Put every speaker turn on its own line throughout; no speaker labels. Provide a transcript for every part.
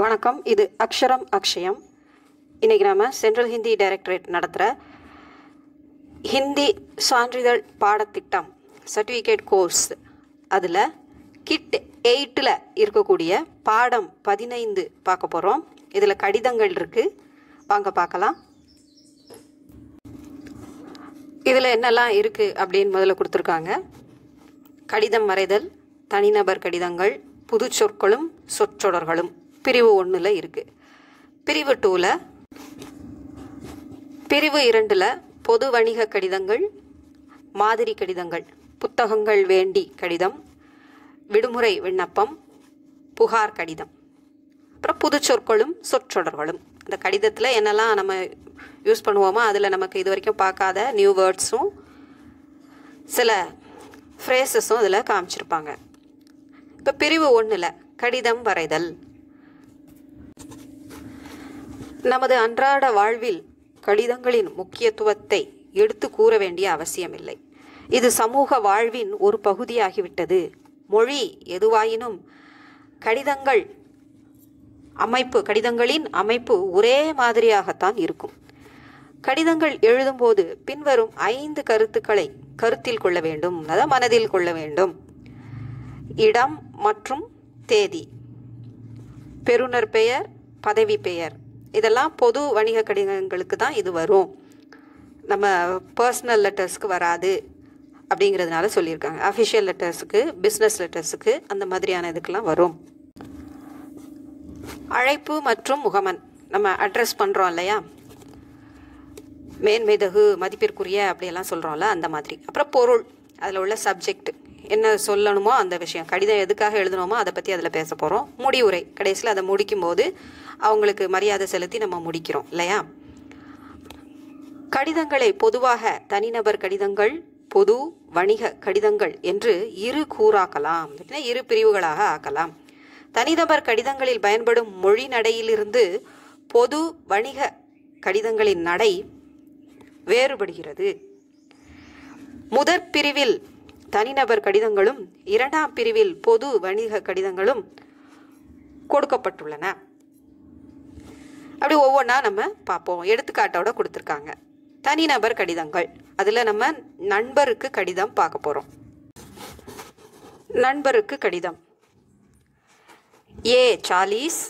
வணக்கம் இது அக்ஷரம் அக்ஷயம் இன்றைக்கி நாம் சென்ட்ரல் ஹிந்தி டைரக்டரேட் நடத்துகிற ஹிந்தி சான்றிதழ் பாடத்திட்டம் சர்டிஃபிகேட் கோர்ஸ் அதில் கிட் எயிட்டில் இருக்கக்கூடிய பாடம் பதினைந்து பார்க்க போகிறோம் இதில் கடிதங்கள் இருக்குது வாங்க பார்க்கலாம் இதில் என்னெல்லாம் இருக்குது அப்படின்னு முதல்ல கொடுத்துருக்காங்க கடிதம் வரைதல் தனிநபர் கடிதங்கள் புது சொற்களும் சொற்றொடர்களும் பிரிவு ஒன்றில் இருக்குது பிரிவு டூவில் பிரிவு இரண்டில் பொது வணிக கடிதங்கள் மாதிரி கடிதங்கள் புத்தகங்கள் வேண்டி கடிதம் விடுமுறை விண்ணப்பம் புகார் கடிதம் அப்புறம் புது சொற்களும் சொற்றொடர்களும் இந்த கடிதத்தில் என்னெல்லாம் நம்ம யூஸ் பண்ணுவோமோ அதில் நமக்கு இது வரைக்கும் பார்க்காத நியூ வேர்ட்ஸும் சில ஃப்ரேசஸும் அதில் காமிச்சிருப்பாங்க இப்போ பிரிவு ஒன்றில் கடிதம் வரைதல் நமது அன்றாட வாழ்வில் கடிதங்களின் முக்கியத்துவத்தை எடுத்து கூற வேண்டிய அவசியமில்லை இது சமூக வாழ்வின் ஒரு பகுதியாகிவிட்டது மொழி எதுவாயினும் கடிதங்கள் அமைப்பு கடிதங்களின் அமைப்பு ஒரே மாதிரியாகத்தான் இருக்கும் கடிதங்கள் எழுதும்போது பின்வரும் ஐந்து கருத்துக்களை கருத்தில் கொள்ள வேண்டும் அதை மனதில் கொள்ள வேண்டும் இடம் மற்றும் தேதி பெறுநர் பெயர் பதவி பெயர் இதெல்லாம் பொது வணிக கடிதங்களுக்கு தான் இது வரும் நம்ம பர்சனல் லெட்டர்ஸ்க்கு வராது அப்படிங்கிறதுனால சொல்லியிருக்காங்க அஃபிஷியல் லெட்டர்ஸுக்கு பிஸ்னஸ் லெட்டர்ஸுக்கு அந்த மாதிரியான இதுக்கெல்லாம் வரும் அழைப்பு மற்றும் முகமன் நம்ம அட்ரஸ் பண்ணுறோம் இல்லையா மேன்மைதகு மதிப்பிற்குரிய அப்படியெல்லாம் சொல்கிறோம்ல அந்த மாதிரி அப்புறம் பொருள் அதில் உள்ள சப்ஜெக்ட் என்ன சொல்லணுமோ அந்த விஷயம் கடிதம் எதுக்காக எழுதணுமோ அதை பற்றி அதில் பேச போகிறோம் முடிவுரை கடைசியில் அதை முடிக்கும் போது அவங்களுக்கு மரியாதை செலுத்தி நம்ம முடிக்கிறோம் இல்லையா கடிதங்களை பொதுவாக தனிநபர் கடிதங்கள் பொது வணிக கடிதங்கள் என்று இரு கூறாக்கலாம் இரு பிரிவுகளாக ஆக்கலாம் தனிநபர் கடிதங்களில் பயன்படும் மொழி நடையிலிருந்து பொது வணிக கடிதங்களின் நடை வேறுபடுகிறது முதற் பிரிவில் தனிநபர் கடிதங்களும் இரண்டாம் பிரிவில் பொது வணிக கடிதங்களும் கொடுக்கப்பட்டுள்ளன அப்படி ஒவ்வொன்றா நம்ம பார்ப்போம் எடுத்துக்காட்டோட கொடுத்துருக்காங்க தனிநபர் கடிதங்கள் அதில் நம்ம நண்பருக்கு கடிதம் பார்க்க போகிறோம் நண்பருக்கு கடிதம் ஏ சாலிஸ்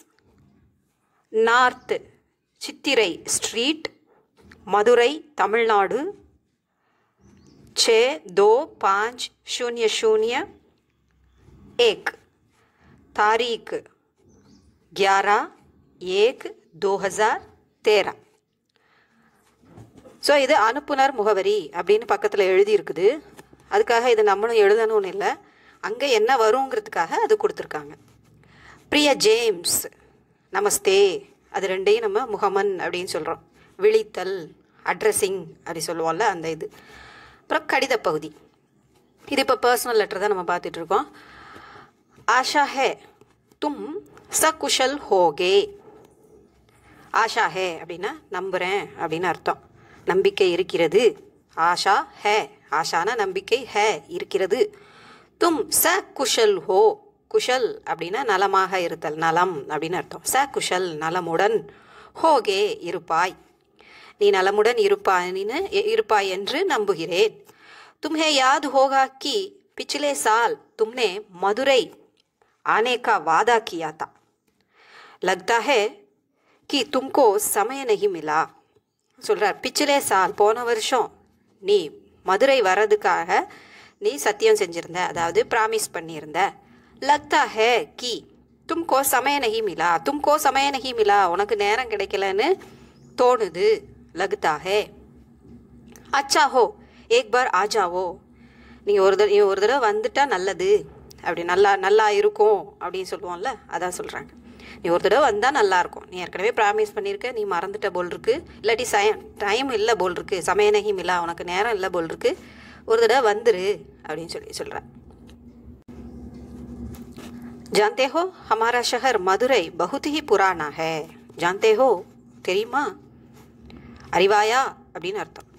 நார்த் சித்திரை ஸ்ட்ரீட் மதுரை தமிழ்நாடு छः दो पाँच शून्य शून्य एक तारीख ग्यारह एक दो हज़ार तेरह ஸோ இது அனுப்புனர் முகவரி அப்படின்னு பக்கத்தில் எழுதியிருக்குது அதுக்காக இது நம்மளும் எழுதணும்னு இல்லை அங்கே என்ன வருங்கிறதுக்காக அது கொடுத்துருக்காங்க பிரியா ஜேம்ஸ் நமஸ்தே அது ரெண்டையும் நம்ம முகமன் அப்படின்னு சொல்கிறோம் விழித்தல் அட்ரஸிங் அப்படி சொல்லுவோம்ல அந்த இது அப்புறம் கடித பகுதி இது இப்போ பர்சனல் லெட்டர் தான் நம்ம பார்த்துட்ருக்கோம் ஆஷா ஹே தும் சகுஷல் ஹோகே ஆஷா ஹே அப்படின்னா நம்புகிறேன் அப்படின்னு அர்த்தம் நம்பிக்கை இருக்கிறது ஆஷா ஹே ஆஷான நம்பிக்கை ஹே இருக்கிறது தும் ச குஷல் ஹோ குஷல் அப்படின்னா நலமாக இருத்தல் நலம் அப்படின்னு அர்த்தம் ச குஷல் நலமுடன் ஹோகே இருப்பாய் நீ நலமுடன் இருப்பாயின்னு இருப்பாய் என்று நம்புகிறேன் தும்ஹே யாது ஹோகா கி பிச்சிலே சால் தும்னே மதுரை आने का वादा किया था கி தும்கோ சமய तुमको समय சொல்கிறார் பிச்சிலே சால் போன வருஷம் நீ மதுரை வர்றதுக்காக நீ சத்தியம் செஞ்சிருந்த அதாவது ப்ராமிஸ் பண்ணியிருந்த லக்தா ஹே கி தும்கோ சமய நகி மிலா தும்கோ சமய நகி மிலா உனக்கு நேரம் கிடைக்கலன்னு தோணுது லகுதா ஹே அச்சா ஹோ ஏக் பார் ஆஜாவோ நீங்கள் ஒரு தடவை ஒரு தடவை வந்துட்டால் நல்லது அப்படி நல்லா நல்லா இருக்கும் அப்படின்னு சொல்லுவோம்ல அதான் சொல்கிறாங்க நீ ஒரு தடவை வந்தால் நல்லாயிருக்கும் நீ ஏற்கனவே ப்ராமிஸ் பண்ணியிருக்க நீ மறந்துட்ட போல் இருக்கு இல்லாட்டி சய டைம் இல்லை போல் இருக்கு சமயநகிம் இல்லை உனக்கு நேரம் இல்லை போல் இருக்கு ஒரு தடவை வந்துரு அப்படின்னு சொல்லி சொல்கிறேன் जानते हो हमारा शहर मदुरई बहुत ही पुराना है தெரியுமா அறிவாயா அப்படின்னு அர்த்தம்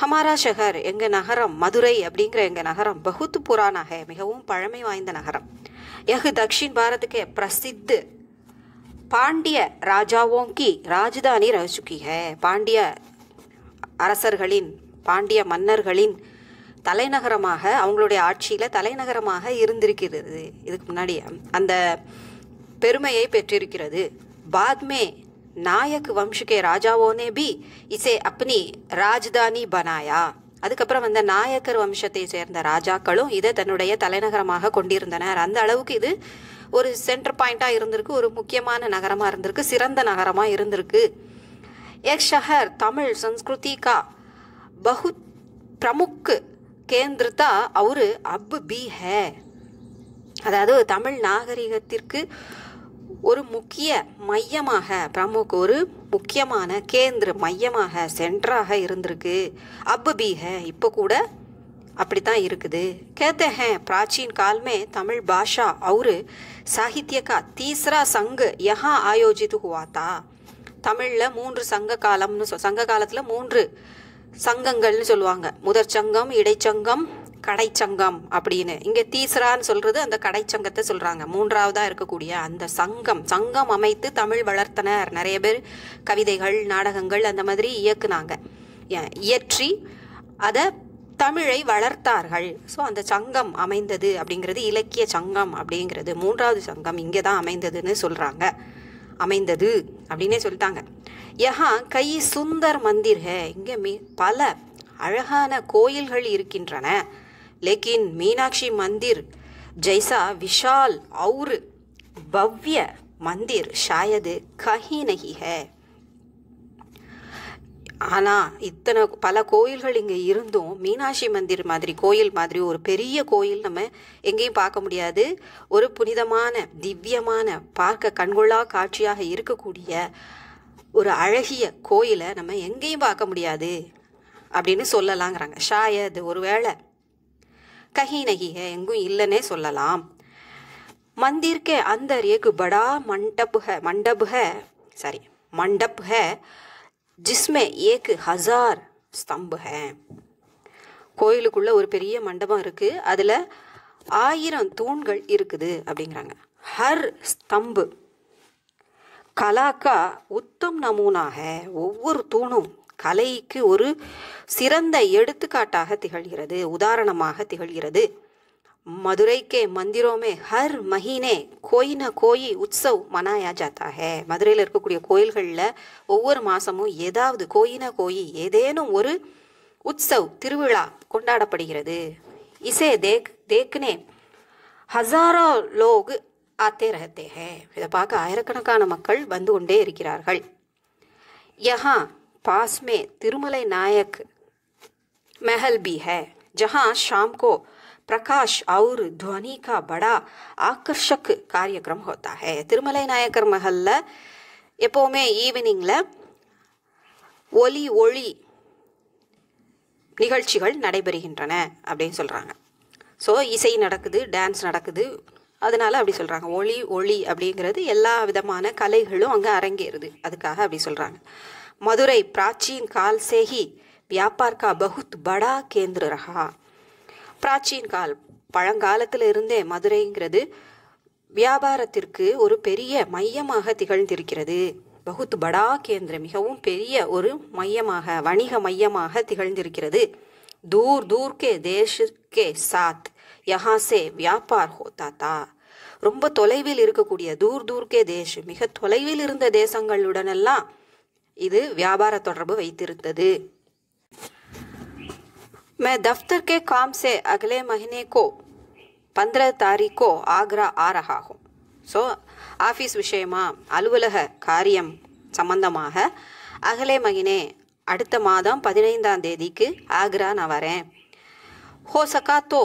ஹமாரா ஷஹர் எங்கள் நகரம் மதுரை அப்படிங்கிற எங்கள் நகரம் பகுத்து புராணாக மிகவும் பழமை வாய்ந்த நகரம் எஹு தக்ஷின் பாரத்துக்கு பிரசித்து பாண்டிய ராஜாவோங்கி ராஜதானி ரசுக்கி ஹே பாண்டிய அரசர்களின் பாண்டிய மன்னர்களின் தலைநகரமாக அவங்களுடைய ஆட்சியில் தலைநகரமாக இருந்திருக்கிறது இதுக்கு முன்னாடி அந்த பெருமையை பெற்றிருக்கிறது பாத்மே நாயக் वंश ராஜாவோனே பி இசே அப்னி ராஜ்தானி பனாயா அதுக்கப்புறம் வந்த நாயக்கர் வம்சத்தை சேர்ந்த ராஜாக்களும் இதை தன்னுடைய தலைநகரமாக கொண்டிருந்தனர் அந்த அளவுக்கு இது ஒரு சென்டர் பாயிண்டாக இருந்திருக்கு ஒரு முக்கியமான நகரமாக இருந்திருக்கு சிறந்த நகரமாக இருந்திருக்கு எக் ஷஹர் தமிழ் சன்ஸ்கிருதி கா பகுத் பிரமுக் கேந்திரத்தா அவரு அப் பி ஹே அதாவது தமிழ் நாகரிகத்திற்கு ஒரு முக்கிய மையமாக பிரம்முக்கு ஒரு முக்கியமான கேந்திர மையமாக சென்டராக இருந்திருக்கு அப் பி இப்போ கூட அப்படி தான் இருக்குது कहते பிராச்சீன் காலமே தமிழ் பாஷா அவரு சாகித்யகா தீசரா சங்கு का ஆயோஜித்து ஹுவாத்தா தமிழில் மூன்று சங்க காலம்னு சொல் சங்க காலத்தில் மூன்று சங்கங்கள்னு சொல்லுவாங்க முதற் சங்கம் இடைச்சங்கம் கடைச்சங்கம் அப்படின்னு இங்கே தீசரான்னு சொல்கிறது அந்த கடைச்சங்கத்தை சொல்கிறாங்க மூன்றாவதாக இருக்கக்கூடிய அந்த சங்கம் சங்கம் அமைத்து தமிழ் வளர்த்தனர் நிறைய பேர் கவிதைகள் நாடகங்கள் அந்த மாதிரி இயக்குனாங்க இயற்றி அதை தமிழை வளர்த்தார்கள் ஸோ அந்த சங்கம் அமைந்தது அப்படிங்கிறது இலக்கிய சங்கம் அப்படிங்கிறது மூன்றாவது சங்கம் இங்கே தான் அமைந்ததுன்னு சொல்கிறாங்க அமைந்தது அப்படின்னே சொல்லிட்டாங்க யஹா கை சுந்தர் மந்திர் ஹே இங்கே மீ பல அழகான கோயில்கள் இருக்கின்றன लेकिन मीनाक्षी मंदिर जैसा विशाल और भव्य मंदिर शायद कहीं नहीं है ஆனால் இத்தனை பல கோயில்கள் இங்கே இருந்தும் மீனாட்சி மந்திர் மாதிரி கோயில் மாதிரி ஒரு பெரிய கோயில் நம்ம எங்கேயும் பார்க்க முடியாது ஒரு புனிதமான திவ்யமான பார்க்க கண்கொள்ளா காட்சியாக இருக்கக்கூடிய ஒரு அழகிய கோயிலை நம்ம எங்கேயும் பார்க்க முடியாது அப்படின்னு சொல்லலாங்கிறாங்க ஷாயது ஒருவேளை கஹி நகி ஹே எங்கும் இல்லைன்னே சொல்லலாம் मंदिर के अंदर படா बड़ा मंडप है मंडप है सॉरी मंडप है जिसमें एक ஸ்தம்பு ஹ கோயிலுக்குள்ள ஒரு பெரிய மண்டபம் இருக்கு அதில் ஆயிரம் தூண்கள் இருக்குது அப்படிங்கிறாங்க ஹர் ஸ்தம்பு கலாக்கா உத்தம் நமூனாக ஒவ்வொரு தூணும் கலைக்கு ஒரு சிறந்த எடுத்துக்காட்டாக திகழ்கிறது உதாரணமாக திகழ்கிறது மதுரைக்கே மந்திரோமே ஹர் மஹினே கோயின கோயி உற்சவ் மனாயா ஜாத்தா மதுரையில் இருக்கக்கூடிய கோயில்களில் ஒவ்வொரு மாதமும் ஏதாவது கோயின கோயி ஏதேனும் ஒரு உற்சவ் திருவிழா கொண்டாடப்படுகிறது இசே தேக் தேக்னே ஹசாரோ லோக் ஆத்தே ரகத்தேக ஹே இதை பார்க்க ஆயிரக்கணக்கான மக்கள் வந்து கொண்டே இருக்கிறார்கள் யஹா पास में तिरुमலை नायक महल भी है जहां शाम को பிரகாஷ் அவுர் ध्वनि का படா आकर्षक कार्यक्रम होता ஹே திருமலை நாயக்கர் महल எப்போவுமே ஈவினிங்கில் ஒலி ஒளி நிகழ்ச்சிகள் நடைபெறுகின்றன அப்படின்னு சொல்கிறாங்க ஸோ இசை நடக்குது டான்ஸ் நடக்குது அதனால் அப்படி சொல்கிறாங்க ஒளி ஒளி அப்படிங்கிறது எல்லா விதமான கலைகளும் அங்கே அரங்கேறுது அதுக்காக அப்படி சொல்கிறாங்க मदुरई प्राचीन काल से ही வியாபார் கா பகுத் படா கேந்திர ரகா பிராச்சீன் கால் பழங்காலத்தில் இருந்தே மதுரைங்கிறது வியாபாரத்திற்கு ஒரு பெரிய மையமாக திகழ்ந்திருக்கிறது பகுத் படா கேந்திர மிகவும் பெரிய ஒரு மையமாக வணிக மையமாக திகழ்ந்திருக்கிறது தூர் தூர்கே கே தேஷ் கே சாத் யஹாசே சே வியாபார் ஹோதாத்தா ரொம்ப தொலைவில் இருக்கக்கூடிய தூர் தூர்கே தேஷ் மிக தொலைவில் இருந்த தேசங்களுடனெல்லாம் இது வியாபார தொடர்பு வைத்திருந்தது மே தஃப்தர் கே காம் சே अगले महीने பந்திர தாரீக்கோ ஆக்ரா को ஸோ ஆஃபீஸ் விஷயமா அலுவலக காரியம் சம்பந்தமாக அகலே மகினே அடுத்த மாதம் பதினைந்தாம் தேதிக்கு ஆக்ரா நான் வரேன் ஹோ சக்கா தோ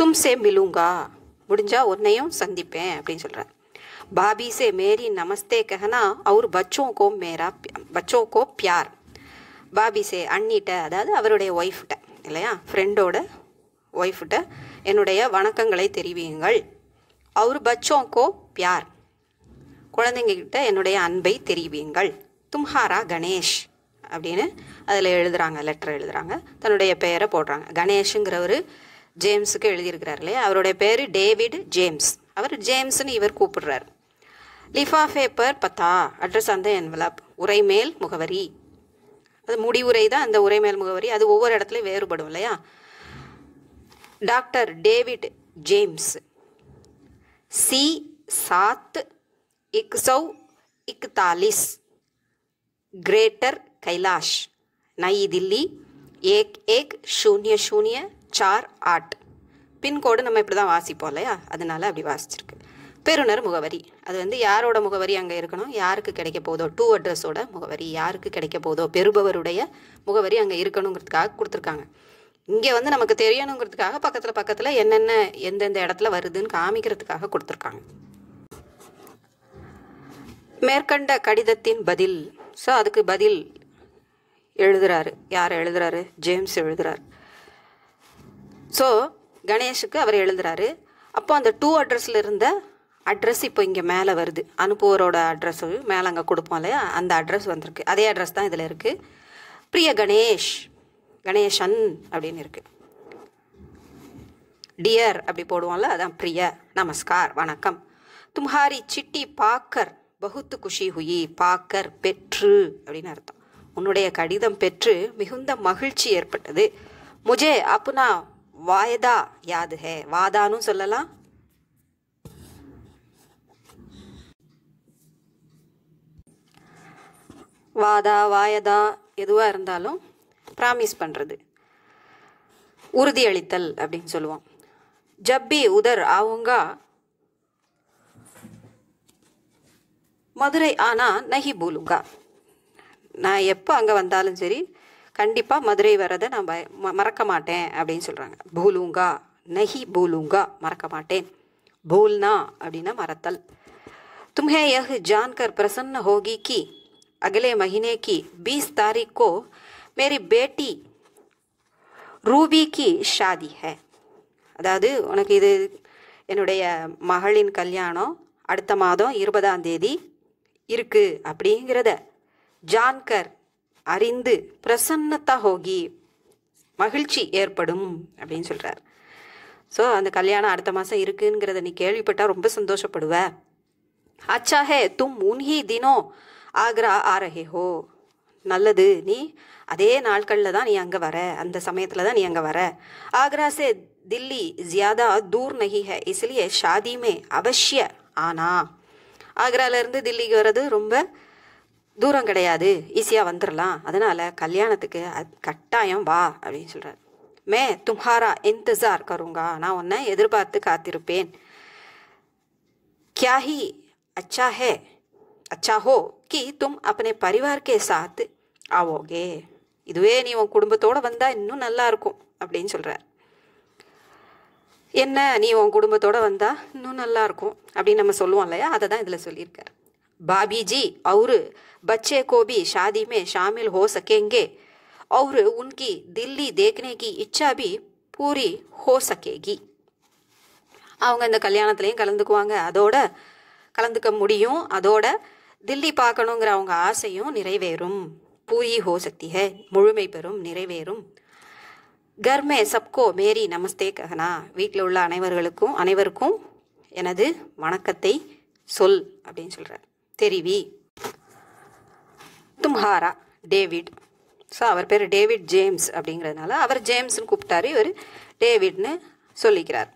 தும்சே மிலுங்கா முடிஞ்சால் உன்னையும் சந்திப்பேன் அப்படின்னு சொல்கிறேன் भाभी से मेरी नमस्ते कहना और बच्चों को मेरा बच्चों को प्यार பாபி சே அண்ணிட்ட அதாவது அவருடைய ஒய்ஃப்கிட்ட இல்லையா ஃப்ரெண்டோட ஒய்ஃப்கிட்ட என்னுடைய வணக்கங்களை தெரிவியுங்கள் அவர் கோ பியார் குழந்தைங்கக்கிட்ட என்னுடைய அன்பை தெரிவியுங்கள் தும்ஹாரா கணேஷ் அப்படின்னு அதில் எழுதுகிறாங்க லெட்டர் எழுதுகிறாங்க தன்னுடைய பெயரை போடுறாங்க கணேஷுங்கிறவர் ஜேம்ஸுக்கு எழுதியிருக்கிறார் இல்லையா அவருடைய பேர் டேவிட் ஜேம்ஸ் அவர் ஜேம்ஸ்னு இவர் கூப்பிடுறாரு லிஃபா பர் பத்தா அட்ரஸ் அந்த என்வலப் உரைமேல் முகவரி அது முடிவுரை தான் அந்த உரைமேல் முகவரி அது ஒவ்வொரு இடத்துலையும் வேறுபடும் இல்லையா டாக்டர் டேவிட் ஜேம்ஸ் சி சாத் இக்சௌ இக்தாலிஸ் கிரேட்டர் கைலாஷ் நை தில்லி ஏக் ஏக் शून्य शून्य சார் ஆட் பின்கோடு நம்ம இப்படி தான் வாசிப்போம் இல்லையா அதனால அப்படி வாசிச்சிருக்கு பெறுநர் முகவரி அது வந்து யாரோட முகவரி அங்கே இருக்கணும் யாருக்கு கிடைக்க போதோ டூ அட்ரஸோட முகவரி யாருக்கு கிடைக்க போதோ பெறுபவருடைய முகவரி அங்கே இருக்கணுங்கிறதுக்காக கொடுத்துருக்காங்க இங்கே வந்து நமக்கு தெரியணுங்கிறதுக்காக பக்கத்தில் பக்கத்தில் என்னென்ன எந்தெந்த இடத்துல வருதுன்னு காமிக்கிறதுக்காக கொடுத்துருக்காங்க மேற்கண்ட கடிதத்தின் பதில் ஸோ அதுக்கு பதில் எழுதுறாரு யார் எழுதுறாரு ஜேம்ஸ் எழுதுறாரு ஸோ கணேஷுக்கு அவர் எழுதுறாரு அப்போ அந்த டூ அட்ரஸில் இருந்த அட்ரஸ் இப்போ இங்கே மேலே வருது அனுப்புவரோட அட்ரஸ் மேலே அங்கே கொடுப்போம் இல்லையா அந்த அட்ரஸ் வந்திருக்கு அதே அட்ரஸ் தான் இதில் இருக்குது பிரிய கணேஷ் கணேஷன் அப்படின்னு இருக்குது டியர் அப்படி போடுவோம்ல அதான் பிரிய நமஸ்கார் வணக்கம் தும்ஹாரி சிட்டி பாக்கர் பகுத்து குஷி ஹுயி பாக்கர் பெற்று அப்படின்னு அர்த்தம் உன்னுடைய கடிதம் பெற்று மிகுந்த மகிழ்ச்சி ஏற்பட்டது முஜே அப்புனா வாயதா யாது ஹே வாதானும் சொல்லலாம் வாதா வாயதா எதுவாக இருந்தாலும் ப்ராமிஸ் பண்ணுறது உறுதியளித்தல் அப்படின்னு சொல்லுவோம் ஜப்பி உதர் ஆவுங்க மதுரை ஆனால் நஹி பூலுங்கா நான் எப்போ அங்கே வந்தாலும் சரி கண்டிப்பாக மதுரை வரதை நான் ம மறக்க மாட்டேன் அப்படின்னு சொல்கிறாங்க பூலுங்கா நஹி பூலுங்கா மறக்க மாட்டேன் பூல்னா அப்படின்னா மறத்தல் தும்ஹே யஹ் ஜான்கர் பிரசன்ன ஹோகி கி अगले महीने की बीस तारीख को मेरी बेटी ரூபிக்கு ஷாதி ஹே அதாவது உனக்கு இது என்னுடைய மகளின் கல்யாணம் அடுத்த மாதம் இருபதாம் தேதி இருக்கு அப்படிங்கிறத ஜான்கர் அறிந்து பிரசன்னத்தா ஹோகி மகிழ்ச்சி ஏற்படும் அப்படின்னு சொல்கிறார் ஸோ அந்த கல்யாணம் அடுத்த மாதம் இருக்குங்கிறத நீ கேள்விப்பட்டால் ரொம்ப சந்தோஷப்படுவ ஹே தும் உன்ஹி தினம் ஆக்ரா ஆ ரஹே ஹோ நல்லது நீ அதே நாட்களில் தான் நீ அங்கே வர அந்த சமயத்தில் தான் நீ அங்கே வர ஆக்ரா சே தில்லி ஜியாதா தூர் நகி ஹே இஸ்லியே ஷாதிமே அவசிய ஆனா ஆக்ராலேருந்து தில்லிக்கு வர்றது ரொம்ப தூரம் கிடையாது ஈஸியாக வந்துடலாம் அதனால் கல்யாணத்துக்கு கட்டாயம் வா அப்படின்னு சொல்கிறார் மே தும்ஹாரா இந்தசார் கருங்கா நான் உன்னை எதிர்பார்த்து காத்திருப்பேன் கியாஹி அச்சா ஹே அச்சா ஹோ கி தும் அப்பனே பரிவார்க்கே சாத்து ஆவோகே இதுவே நீ உன் குடும்பத்தோடு வந்தால் இன்னும் நல்லா இருக்கும் அப்படின்னு சொல்கிறார் என்ன நீ உன் குடும்பத்தோடு வந்தால் இன்னும் நல்லா இருக்கும் அப்படின்னு நம்ம சொல்லுவோம் இல்லையா அதை தான் இதில் சொல்லியிருக்கார் பாபிஜி அவரு பச்சே கோபி ஷாதிமே ஷாமில் ஹோ சகேங்கே அவரு உன்கி தில்லி தேக்னே கி பூரி ஹோ சகேகி அவங்க இந்த கல்யாணத்துலேயும் கலந்துக்குவாங்க அதோட கலந்துக்க முடியும் அதோட தில்லி பார்க்கணுங்கிற அவங்க ஆசையும் நிறைவேறும் பூரி ஹோ சக்தி ஹே முழுமை பெறும் நிறைவேறும் கர்மே சப்கோ மேரி நமஸ்தே கஹனா வீட்டில் உள்ள அனைவர்களுக்கும் அனைவருக்கும் எனது வணக்கத்தை சொல் அப்படின்னு சொல்கிறார் தெரிவி தும்ஹாரா டேவிட் ஸோ அவர் பேர் டேவிட் ஜேம்ஸ் அப்படிங்கிறதுனால அவர் ஜேம்ஸ்னு கூப்பிட்டாரு இவர் டேவிட்னு சொல்லிக்கிறார்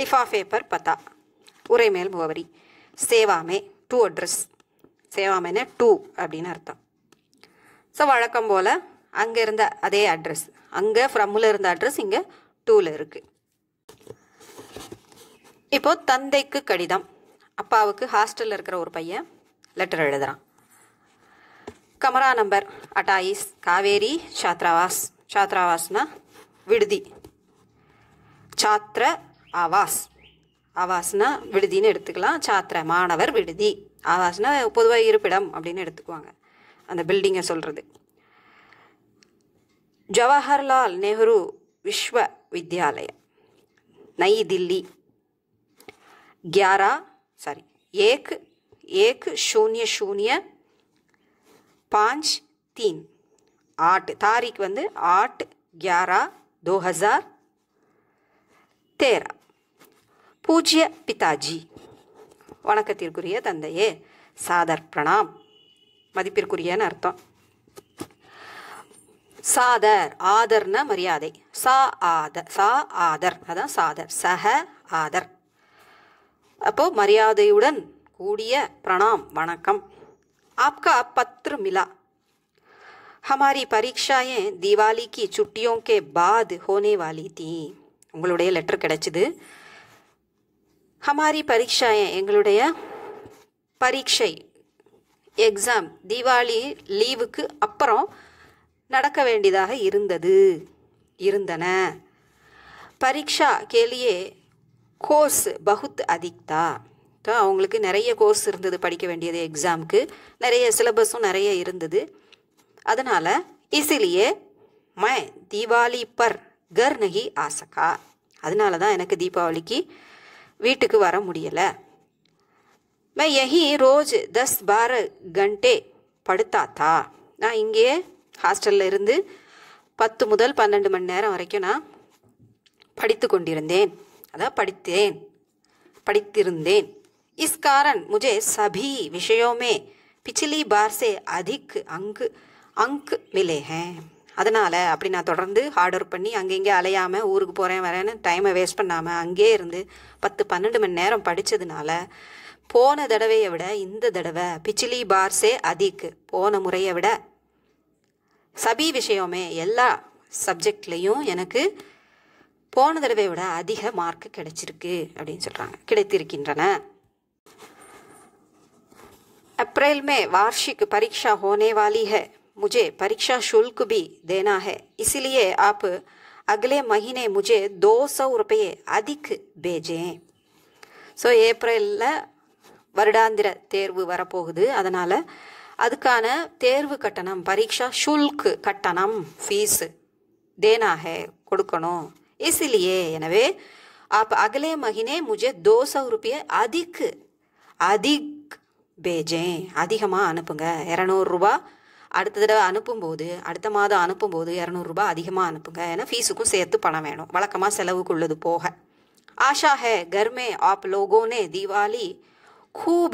லிஃபா பேப்பர் பத்தா உரைமேல் முகவரி சேவாமே டூ அட்ரஸ் சேவாமேன டூ அப்படின்னு அர்த்தம் ஸோ வழக்கம் போல் அங்கே இருந்த அதே அட்ரஸ் அங்கே ஃப்ரம்மில் இருந்த அட்ரஸ் இங்கே டூவில் இருக்குது இப்போது தந்தைக்கு கடிதம் அப்பாவுக்கு ஹாஸ்டலில் இருக்கிற ஒரு பையன் லெட்டர் எழுதுகிறான் கமரா நம்பர் அட்டாயிஸ் காவேரி சாத்ராவாஸ் சாத்ராவாஸ்னா விடுதி சாத்திர ஆவாஸ் ஆவாஸ்னா விடுதின்னு எடுத்துக்கலாம் சாத்திர மாணவர் விடுதி ஆவாஸ்னா பொதுவாக இருப்பிடம் அப்படின்னு எடுத்துக்குவாங்க அந்த பில்டிங்கை சொல்கிறது ஜவஹர்லால் நெஹ்ரு விஸ்வ வித்யாலயம் நை தில்லி கியாரா சாரி ஏக் ஏக் ஷூன்ய ஷூன்ய பாஞ்ச் தீன் ஆட்டு தாரீக் வந்து ஆட்டு கியாரா தோ हज़ार तेरह பூஜ்ய पिताजी வணக்கத்திற்குரிய தந்தையே சாதர் பிரணாம் மதிப்பிற்குரியன்னு அர்த்தம் சாதர் ஆதர்ன மரியாதை சா ஆதர் சா ஆதர் அதான் சாதர் சஹ ஆதர் அப்போது மரியாதையுடன் கூடிய பிரணாம் வணக்கம் ஆப்கா பத்ரு மிலா ஹமாரி பரீட்சாயே தீபாவளிக்கு சுட்டியோங்கே छुट्टियों ஹோனே வாலி தீ உங்களுடைய லெட்டர் கிடைச்சிது ஹமாரி பரீட்சாயன் எங்களுடைய பரீட்சை எக்ஸாம் தீபாவளி லீவுக்கு அப்புறம் நடக்க வேண்டியதாக இருந்தது இருந்தன பரீட்சா கேலியே கோர்ஸ் பகுத் அதிக்தா அவங்களுக்கு நிறைய கோர்ஸ் இருந்தது படிக்க வேண்டியது எக்ஸாமுக்கு நிறைய சிலபஸும் நிறைய இருந்தது அதனால் இசிலியே மை தீபாவளி பர் கர் நகி ஆசக்கா அதனால தான் எனக்கு தீபாவளிக்கு வீட்டுக்கு வர முடியலை मैं எஹி ரோஜ் தஸ் பார கண்டே படுத்தாத்தா நான் இங்கேயே ஹாஸ்டலில் இருந்து பத்து முதல் பன்னெண்டு மணி நேரம் வரைக்கும் நான் படித்து கொண்டிருந்தேன் அதான் படித்தேன் படித்திருந்தேன் इस காரன் मुझे सभी விஷயோமே பிச்சிலி பார்சே அதிக் அங்கு அங்கு अंक हैं அதனால் அப்படி நான் தொடர்ந்து ஹார்ட் ஒர்க் பண்ணி அங்கங்கே அலையாமல் ஊருக்கு போகிறேன் வரேன்னு டைமை வேஸ்ட் பண்ணாமல் அங்கேயே இருந்து பத்து பன்னெண்டு மணி நேரம் படித்ததுனால போன தடவையை விட இந்த தடவை பிச்சிலி பார்ஸே அதிக்கு போன முறையை விட சபி விஷயமே எல்லா சப்ஜெக்ட்லேயும் எனக்கு போன தடவை விட அதிக மார்க் கிடைச்சிருக்கு அப்படின்னு சொல்கிறாங்க கிடைத்திருக்கின்றன அப்ரல் மே வார்ஷிக் பரீட்சா ஹோனேவாலிக मुझे परीक्षा शुल्क भी देना है इसलिए आप अगले महीने मुझे दो सौ रुपये अधिक भेजें ஸோ ஏப்ரலில் வருடாந்திர தேர்வு வரப்போகுது அதனால் அதுக்கான தேர்வு கட்டணம் பரீட்சா ஷுல்க்கு கட்டணம் ஃபீஸு தேனாக கொடுக்கணும் இசிலியே எனவே आप அகலே மகினே मुझे दो सौ रुपये அதிக் अधिक भेजें அதிகமாக அனுப்புங்க இரநூறுபா அடுத்த தடவை அனுப்பும்போது அடுத்த மாதம் அனுப்பும்போது இரநூறுபா அதிகமாக அனுப்புங்க ஏன்னா ஃபீஸுக்கும் சேர்த்து பணம் வேணும் வழக்கமாக செலவுக்கு உள்ளது போக ஆஷா ஹே கர்மே ஆப் லோகோனே தீபாவளி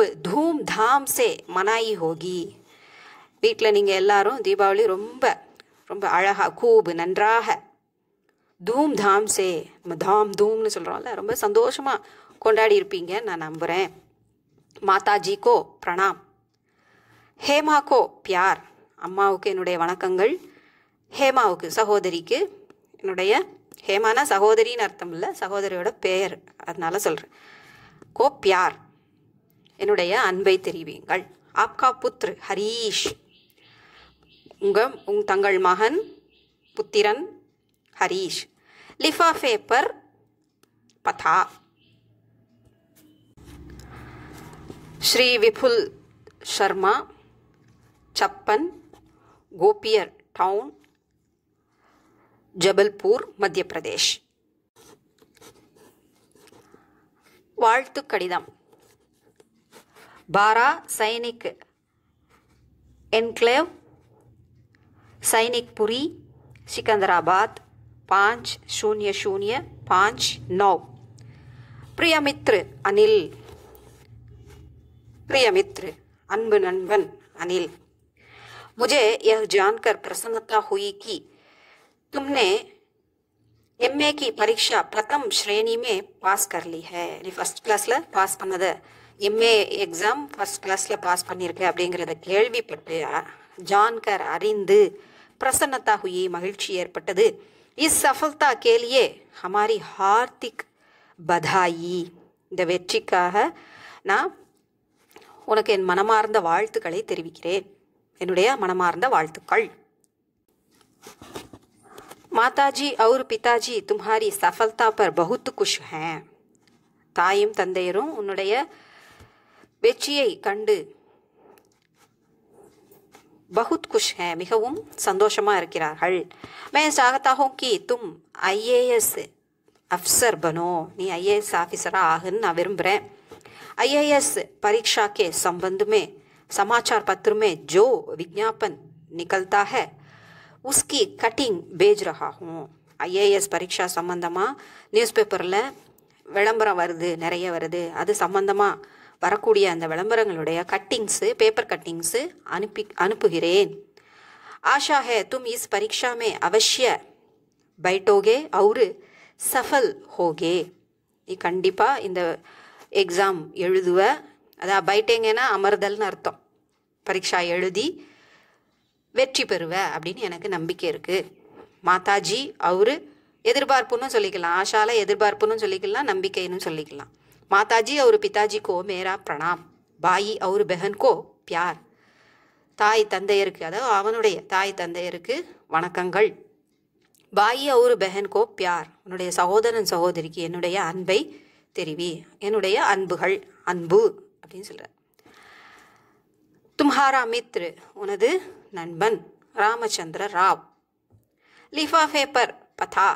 ने தூம் தாம் சே மனாயி ஹோகி வீட்டில் நீங்கள் எல்லாரும் தீபாவளி ரொம்ப ரொம்ப அழகாக கூபு நன்றாக தூம் தாம் சே நம்ம தாம் தூம்னு சொல்கிறோம்ல ரொம்ப சந்தோஷமாக கொண்டாடி இருப்பீங்க நான் நம்புகிறேன் மாதாஜி கோ பிரணாம் ஹேமா கோ பியார் அம்மாவுக்கு என்னுடைய வணக்கங்கள் ஹேமாவுக்கு சகோதரிக்கு என்னுடைய ஹேமானா சகோதரின்னு அர்த்தம் இல்லை சகோதரியோட பெயர் அதனால சொல்கிறேன் கோ என்னுடைய அன்பை தெரிவியுங்கள் ஆப்கா புத்ரு ஹரீஷ் உங்கள் உங் தங்கள் மகன் புத்திரன் ஹரீஷ் லிஃபா பேப்பர் பதா ஸ்ரீ விபுல் சர்மா சப்பன் கோபியர் டவுன் ஜபல்பூர் மத்திய பிரதேஷ் வாழ்த்து கடிதம் பாரா சைனிக் என்க்ளேவ் सैनिक पुरी சிக்கந்தராபாத் पाँच शून्य शून्य பாஞ்ச் नौ பிரியமித்ரு அனில் अनिल அன்பு நண்பன் அனில் मुझे यह जानकर प्रसन्नता हुई कि तुमने எம்ஏ கி பரீட்சா பிரதம் ஸ்ரேணியுமே பாஸ் கரலி ஹே நீ ஃபர்ஸ்ட் கிளாஸில் பாஸ் பண்ணதை எம்ஏ எக்ஸாம் ஃபர்ஸ்ட் கிளாஸில் பாஸ் பண்ணியிருக்க அப்படிங்கிறத கேள்விப்பட்டு ஜான்கர் அறிந்து பிரசன்னதா ஹுயி மகிழ்ச்சி ஏற்பட்டது இஸ் சஃபல்தா கேலியே ஹமாரி ஹார்திக் பதாயி இந்த வெற்றிக்காக நான் உனக்கு என் மனமார்ந்த வாழ்த்துக்களை தெரிவிக்கிறேன் என்னுடைய மனமார்ந்த வாழ்த்துக்கள் மாதாஜி அவர் பிதாஜி தும்ஹாரி சஃபல்தா பர் பகுத்து குஷ் ஹே தாயும் தந்தையரும் உன்னுடைய வெற்றியை கண்டு பகுத் குஷ் ஹே மிகவும் சந்தோஷமாக இருக்கிறார்கள் மே சாகத்தாகும் கி தும் ஐஏஎஸ் அஃப்சர் பனோ நீ ஐஏஎஸ் ஆஃபீஸராக ஆகுன்னு நான் விரும்புகிறேன் ஐஏஎஸ் பரீட்சாக்கே சம்பந்தமே समाचार पत्र में जो विज्ञापन निकलता है उसकी கட்டிங் பேஜ் ரகாகும் ஐஏஎஸ் பரீட்சா சம்மந்தமாக நியூஸ் பேப்பரில் விளம்பரம் வருது நிறைய வருது அது சம்மந்தமாக வரக்கூடிய அந்த விளம்பரங்களுடைய கட்டிங்ஸு பேப்பர் கட்டிங்ஸு அனுப்பி அனுப்புகிறேன் ஆஷா ஹே தும் இஸ் பரீட்சாமே அவசிய பைட்டோகே அவரு சஃபல் ஹோகே நீ கண்டிப்பாக இந்த எக்ஸாம் எழுதுவ அதான் பைட்டேங்கன்னா அமர்தல்னு அர்த்தம் பரீட்சா எழுதி வெற்றி பெறுவ அப்படின்னு எனக்கு நம்பிக்கை இருக்குது மாதாஜி அவரு எதிர்பார்ப்புன்னு சொல்லிக்கலாம் ஆஷால எதிர்பார்ப்புன்னு சொல்லிக்கலாம் நம்பிக்கைன்னு சொல்லிக்கலாம் மாதாஜி அவர் பிதாஜிக்கோ மேரா பிரணாம் பாயி அவர் பெஹன்கோ பியார் தாய் தந்தையருக்கு அதாவது அவனுடைய தாய் தந்தையருக்கு வணக்கங்கள் பாயி அவர் பெஹன்கோ பியார் என்னுடைய சகோதரன் சகோதரிக்கு என்னுடைய அன்பை தெரிவி என்னுடைய அன்புகள் அன்பு அப்படின்னு சொல்கிறார் தும்ஹாரா மித்ரு உனது நண்பன் ராமச்சந்திர ராவ் லிஃபா ஃபேப்பர் பதா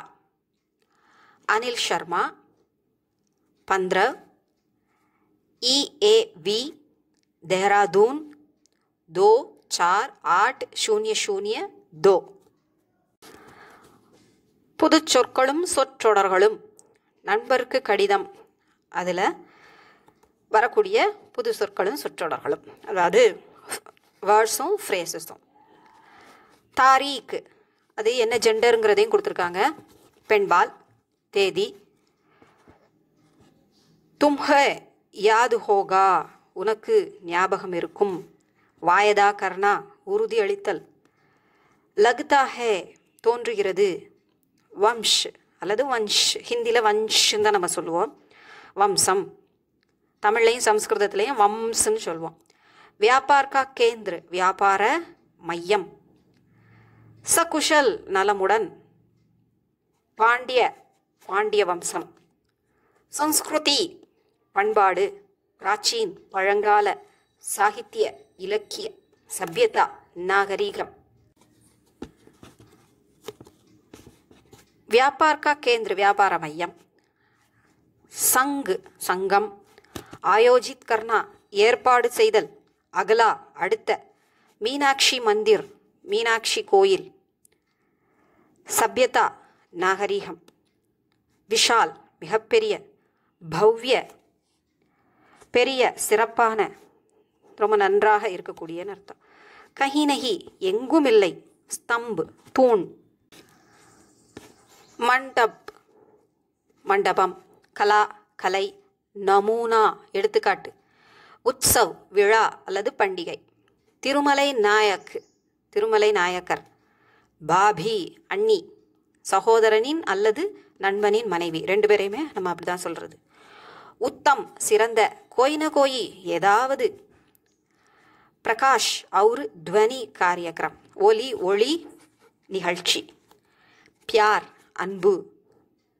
அனில் ஷர்மா பந்திரவ் ईएवी देहरादून தோ சார் ஆட் शून्य शून्य தோ புது சொற்களும் சொற்றொடர்களும் நண்பருக்கு கடிதம் அதில் வரக்கூடிய புது சொற்களும் சொற்றொடர்களும் அதாவது வேர்ட்ஸும் ஃப்ரேசஸும் தாரீக்கு அது என்ன ஜெண்டருங்கிறதையும் கொடுத்துருக்காங்க பெண்பால் தேதி தும்ஹ யாது ஹோகா உனக்கு ஞாபகம் இருக்கும் வாயதா கர்ணா உறுதி அளித்தல் லகுதா ஹே தோன்றுகிறது வம்ஷ் அல்லது வன்ஷ் ஹிந்தியில் வன்ஷ்ன்னு தான் நம்ம சொல்லுவோம் வம்சம் தமிழ்லையும் சம்ஸ்கிருதத்துலேயும் வம்சுன்னு சொல்லுவோம் வியாபார்க்கா கேந்திர வியாபார மையம் சகுஷல் நலமுடன் பாண்டிய பாண்டிய வம்சம் சம்ஸ்கிருதி பண்பாடு பிராச்சீன் பழங்கால சாகித்ய இலக்கிய சભ્યதா நாகரீகம் வியாபார்க்கா கேந்திர வியாபார மையம் சங்கு சங்கம் ஆயோஜித் கர்ணா ஏற்பாடு செய்தல் அகலா அடுத்த மீனாட்சி மந்திர் மீனாட்சி கோயில் சப்யதா நாகரீகம் விஷால் மிகப்பெரிய பவ்ய பெரிய சிறப்பான ரொம்ப நன்றாக இருக்கக்கூடியன்னு அர்த்தம் கஹினகி எங்கும் இல்லை ஸ்தம்பு தூண் மண்டப் மண்டபம் கலா கலை நமூனா எடுத்துக்காட்டு உற்சவ் விழா அல்லது பண்டிகை திருமலை நாயக் திருமலை நாயக்கர் பாபி அண்ணி சகோதரனின் அல்லது நண்பனின் மனைவி ரெண்டு பேரையுமே நம்ம அப்படி தான் சொல்கிறது உத்தம் சிறந்த கோயின கோயி ஏதாவது பிரகாஷ் அவர் துவனி காரியக்கரம் ஒலி ஒளி நிகழ்ச்சி பியார் அன்பு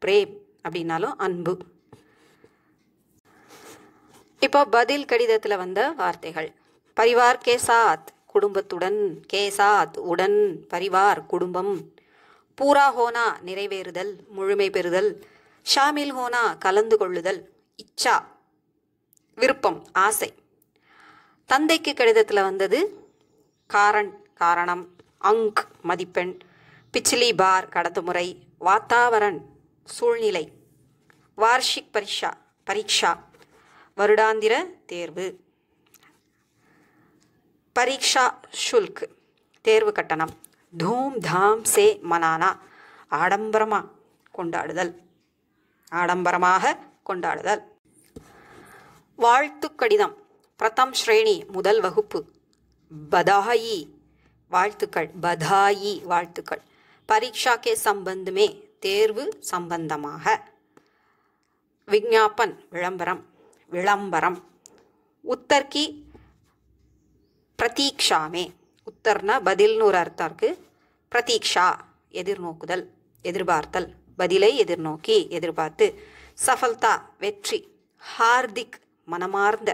பிரேம் அப்படின்னாலும் அன்பு இப்போ பதில் கடிதத்தில் வந்த வார்த்தைகள் பரிவார் கே சாத் குடும்பத்துடன் கே சாத் உடன் பரிவார் குடும்பம் பூரா ஹோனா நிறைவேறுதல் முழுமை பெறுதல் ஷாமில் ஹோனா கலந்து கொள்ளுதல் இச்சா விருப்பம் ஆசை தந்தைக்கு கடிதத்தில் வந்தது காரண் காரணம் அங்க் மதிப்பெண் பிச்சிலி பார் கடத்துமுறை வாத்தாவரன் சூழ்நிலை வார்ஷிக் பரிஷா பரீட்சா வருடாந்திர தேர்வு பரீட்சா ஷுல்க் தேர்வு கட்டணம் தூம் தாம் சே மனானா ஆடம்பரமாக கொண்டாடுதல் ஆடம்பரமாக கொண்டாடுதல் வாழ்த்து கடிதம் பிரதம் ஸ்ரேணி முதல் வகுப்பு பதாயி வாழ்த்துக்கள் பதாயி வாழ்த்துக்கள் பரீட்சா கே சம்பந்தமே தேர்வு சம்பந்தமாக விஞ்ஞாபன் விளம்பரம் விளம்பரம் உத்தர்கி பிரதீக்ஷாமே உத்தர்னா பதில்னு ஒரு அர்த்தம் இருக்குது பிரதீக்ஷா எதிர்நோக்குதல் எதிர்பார்த்தல் பதிலை எதிர்நோக்கி எதிர்பார்த்து சஃபல்தா வெற்றி ஹார்திக் மனமார்ந்த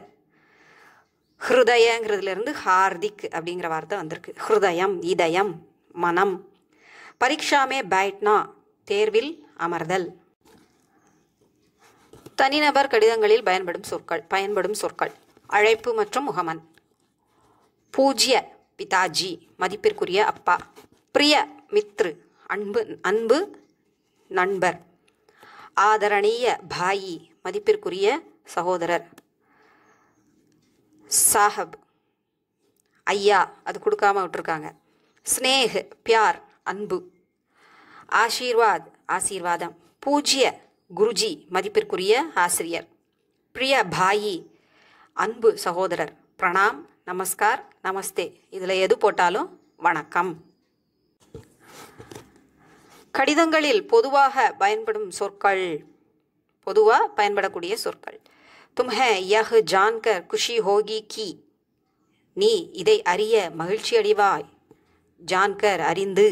ஹிருதயங்கிறதுலேருந்து ஹார்திக் அப்படிங்கிற வார்த்தை வந்திருக்கு ஹிருதயம் இதயம் மனம் பரீட்சாமே பேட்னா தேர்வில் அமர்தல் தனிநபர் கடிதங்களில் பயன்படும் சொற்கள் பயன்படும் சொற்கள் அழைப்பு மற்றும் முகமன் பூஜ்ய பிதாஜி மதிப்பிற்குரிய அப்பா பிரிய மித்ரு அன்பு அன்பு நண்பர் ஆதரணீய பாயி மதிப்பிற்குரிய சகோதரர் சாஹப் ஐயா அது கொடுக்காம விட்டுருக்காங்க ஸ்னேஹ் பியார் அன்பு ஆசீர்வாத் ஆசீர்வாதம் பூஜ்ய குருஜி மதிப்பிற்குரிய ஆசிரியர் பிரிய பாயி அன்பு சகோதரர் பிரணாம் நமஸ்கார் நமஸ்தே இதில் எது போட்டாலும் வணக்கம் கடிதங்களில் பொதுவாக பயன்படும் சொற்கள் பொதுவாக பயன்படக்கூடிய சொற்கள் தும்ஹே யஹ் ஜான்கர் குஷி ஹோகி கி நீ இதை அறிய மகிழ்ச்சி அடிவாய் ஜான்கர் அறிந்து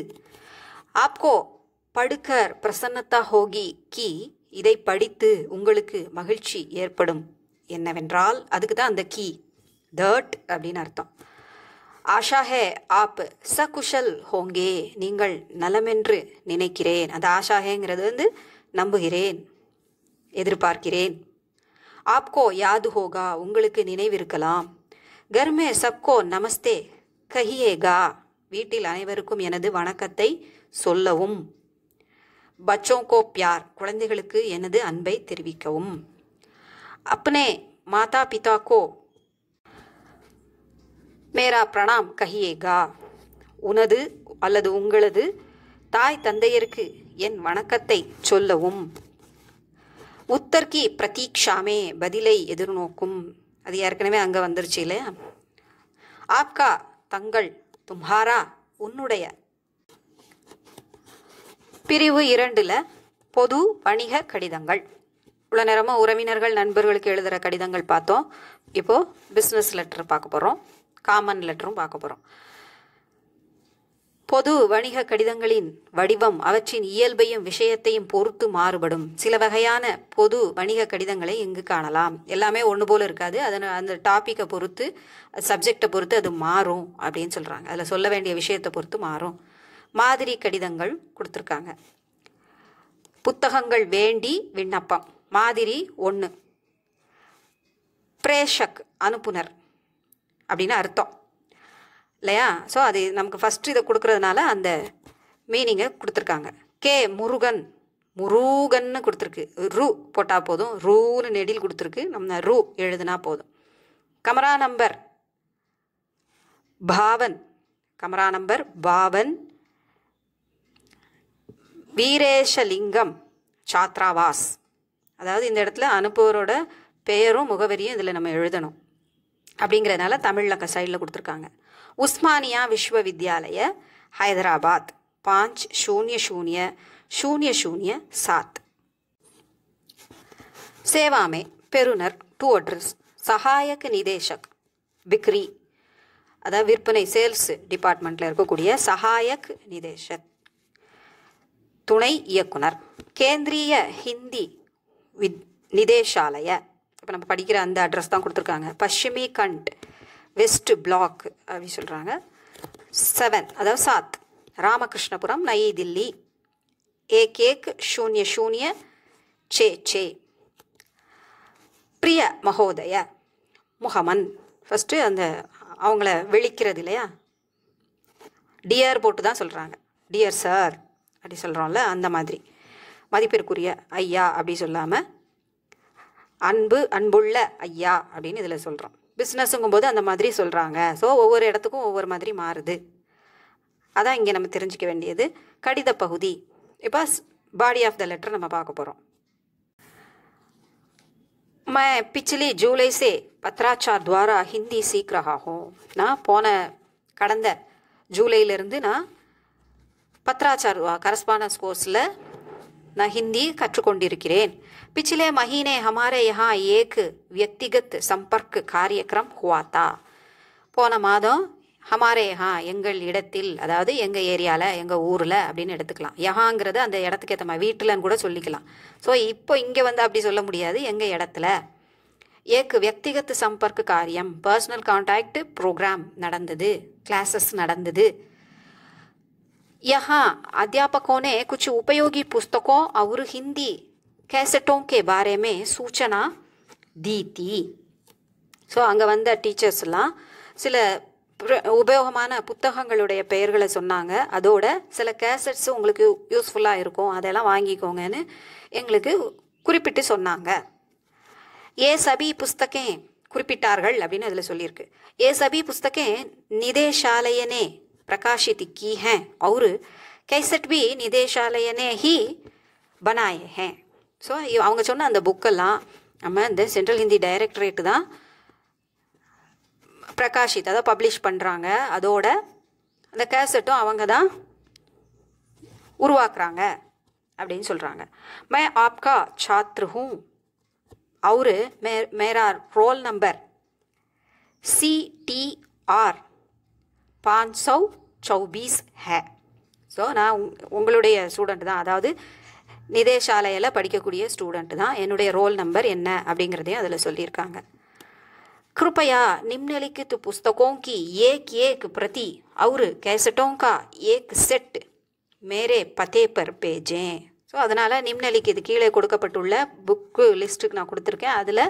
ஆப்கோ படுக்கர் பிரசன்னத்தா ஹோகி கி இதை படித்து உங்களுக்கு மகிழ்ச்சி ஏற்படும் என்னவென்றால் அதுக்கு தான் அந்த கீ தர்ட் அப்படின்னு அர்த்தம் ஆஷா ஹே ஆப் சகுஷல் ஹோங்கே நீங்கள் நலமென்று நினைக்கிறேன் அந்த ஆஷா ஹேங்கிறது வந்து நம்புகிறேன் எதிர்பார்க்கிறேன் ஆப்கோ யாது ஹோகா உங்களுக்கு நினைவிருக்கலாம் கர்மே சப்கோ நமஸ்தே கஹியேகா வீட்டில் அனைவருக்கும் எனது வணக்கத்தை சொல்லவும் பச்சோ கோ பியார் குழந்தைகளுக்கு எனது அன்பை தெரிவிக்கவும் அப்னே மாதா பிதா கோ மேரா பிரணாம் கஹியேகா உனது அல்லது உங்களது தாய் தந்தையருக்கு என் வணக்கத்தை சொல்லவும் உத்தர்கி பிரதீக்ஷாமே பதிலை எதிர்நோக்கும் அது ஏற்கனவே அங்கே வந்துருச்சு இல்லையா ஆப்கா தங்கள் தும்ஹாரா உன்னுடைய பிரிவு இரண்டில் பொது வணிக கடிதங்கள் இவ்வளோ நேரமாக உறவினர்கள் நண்பர்களுக்கு எழுதுகிற கடிதங்கள் பார்த்தோம் இப்போது பிஸ்னஸ் லெட்டர் பார்க்க போகிறோம் காமன் லெட்டரும் பார்க்க போகிறோம் பொது வணிக கடிதங்களின் வடிவம் அவற்றின் இயல்பையும் விஷயத்தையும் பொறுத்து மாறுபடும் சில வகையான பொது வணிக கடிதங்களை இங்கு காணலாம் எல்லாமே ஒன்று போல் இருக்காது அதன் அந்த டாப்பிக்கை பொறுத்து சப்ஜெக்டை பொறுத்து அது மாறும் அப்படின்னு சொல்கிறாங்க அதில் சொல்ல வேண்டிய விஷயத்தை பொறுத்து மாறும் மாதிரி கடிதங்கள் கொடுத்துருக்காங்க புத்தகங்கள் வேண்டி விண்ணப்பம் மாதிரி ஒன்று பிரேஷக் அனுப்புனர் அப்படின்னு அர்த்தம் இல்லையா ஸோ அது நமக்கு ஃபஸ்ட்டு இதை கொடுக்கறதுனால அந்த மீனிங்கை கொடுத்துருக்காங்க கே முருகன் முருகன்னு கொடுத்துருக்கு ரூ போட்டால் போதும் ரூன்னு நெடில் கொடுத்துருக்கு நம்ம ரூ எழுதுனா போதும் கமரா நம்பர் பாவன் கமரா நம்பர் பாவன் வீரேஷலிங்கம் சாத்ராவாஸ் அதாவது இந்த இடத்துல அனுப்புவரோட பெயரும் முகவரியும் இதில் நம்ம எழுதணும் அப்படிங்கிறதுனால தமிழில் சைடில் கொடுத்துருக்காங்க உஸ்மானியா விஸ்வவித்யாலய ஹைதராபாத் பாஞ்ச் சூன்ய சூன்ய சூன்ய சூன்ய சாத் சேவாமே பெருனர் டூ அட்ரஸ் சகாயக் நிதேஷக் விக்ரி அதாவது விற்பனை சேல்ஸ் டிபார்ட்மெண்ட்டில் இருக்கக்கூடிய சகாயக் நிதேஷக் துணை இயக்குனர் கேந்திரிய ஹிந்தி வித் நிதேஷாலய இப்போ நம்ம படிக்கிற அந்த அட்ரஸ் தான் கொடுத்துருக்காங்க பஷ்மி கண்ட் வெஸ்ட் பிளாக் அப்படின்னு சொல்கிறாங்க செவன் அதாவது சாத் ராமகிருஷ்ணபுரம் நயி தில்லி ஏக் ஏக் ஷூன்ய ஷூன்ய சே சே பிரிய மகோதய முகமன் ஃபஸ்ட்டு அந்த அவங்கள விழிக்கிறது இல்லையா டியர் போட்டு தான் சொல்கிறாங்க டியர் சார் அப்படி சொல்கிறோம்ல அந்த மாதிரி மதிப்பிற்குரிய ஐயா அப்படி சொல்லாமல் அன்பு அன்புள்ள ஐயா அப்படின்னு இதில் சொல்கிறோம் பிஸ்னஸுங்கும்போது போது அந்த மாதிரி சொல்கிறாங்க ஸோ ஒவ்வொரு இடத்துக்கும் ஒவ்வொரு மாதிரி மாறுது அதான் இங்கே நம்ம தெரிஞ்சிக்க வேண்டியது கடித பகுதி இப்போ பாடி ஆஃப் த லெட்டர் நம்ம பார்க்க போகிறோம் மே பிச்சிலி ஜூலைஸே பத்ராச்சார் துவாரா ஹிந்தி சீக்கிரம் ஆகும் நான் போன கடந்த ஜூலையிலேருந்து நான் பத்ராச்சார் கரஸ்பாண்டன்ஸ் கோர்ஸில் நான் ஹிந்தி கற்றுக்கொண்டிருக்கிறேன் பிச்சிலே மஹீனே ஹமாரே யஹா ஏக் வியக்திகத் சம்பர்க் காரியக்ரம் ஹுவாத்தா போன மாதம் ஹமாரே யஹா எங்கள் இடத்தில் அதாவது எங்கள் ஏரியாவில் எங்கள் ஊரில் அப்படின்னு எடுத்துக்கலாம் யஹாங்கிறது அந்த இடத்துக்கு ஏற்ற மாதிரி வீட்டிலன்னு கூட சொல்லிக்கலாம் ஸோ இப்போ இங்கே வந்து அப்படி சொல்ல முடியாது எங்கள் இடத்துல ஏக் வியக்திகத்து சம்பர்க் காரியம் பர்சனல் கான்டாக்ட் ப்ரோக்ராம் நடந்தது கிளாஸஸ் நடந்தது यहाँ अध्यापकों ने कुछ उपयोगी पुस्तकों और हिंदी कैसेटों के बारे में सूचना दी थी ஸோ அங்கே வந்த டீச்சர்ஸ்லாம் சில உபயோகமான புத்தகங்களுடைய பெயர்களை சொன்னாங்க அதோட சில கேசட்ஸ் உங்களுக்கு யூஸ்ஃபுல்லாக இருக்கும் அதெல்லாம் வாங்கிக்கோங்கன்னு எங்களுக்கு குறிப்பிட்டு சொன்னாங்க ஏ சபி புஸ்தகே குறிப்பிட்டார்கள் அப்படின்னு அதில் சொல்லியிருக்கு ஏ சபி புஸ்தகே நிதேஷாலயனே प्रकाशित की हैं और कैसेट भी निदेशालय ने ही बनाए हैं ஸோ அவங்க சொன்ன அந்த புக்கெல்லாம் நம்ம இந்த சென்ட்ரல் ஹிந்தி டைரக்டரேட் தான் பிரகாஷித் அதை பப்ளிஷ் பண்ணுறாங்க அதோட அந்த கேசட்டும் அவங்க தான் உருவாக்குறாங்க அப்படின்னு சொல்கிறாங்க மே ஆப்கா சாத்ரு ஹூ அவரு மே மேரார் ரோல் நம்பர் சிடிஆர் பான் சௌ சௌபீஸ் ஹே ஸோ நான் உங்களுடைய ஸ்டூடெண்ட் தான் அதாவது நிதேசாலையில் படிக்கக்கூடிய ஸ்டூடெண்ட் தான் என்னுடைய ரோல் நம்பர் என்ன அப்படிங்கிறதையும் அதில் சொல்லியிருக்காங்க कृपया निम्नलिखित पुस्तकों की एक एक प्रति और कैसेटों का एक செட் மேரே பதே பர் பேஜேன் ஸோ அதனால் நிம்னலிக்கு கீழே கொடுக்கப்பட்டுள்ள புக்கு லிஸ்ட்டுக்கு நான் கொடுத்துருக்கேன் அதில்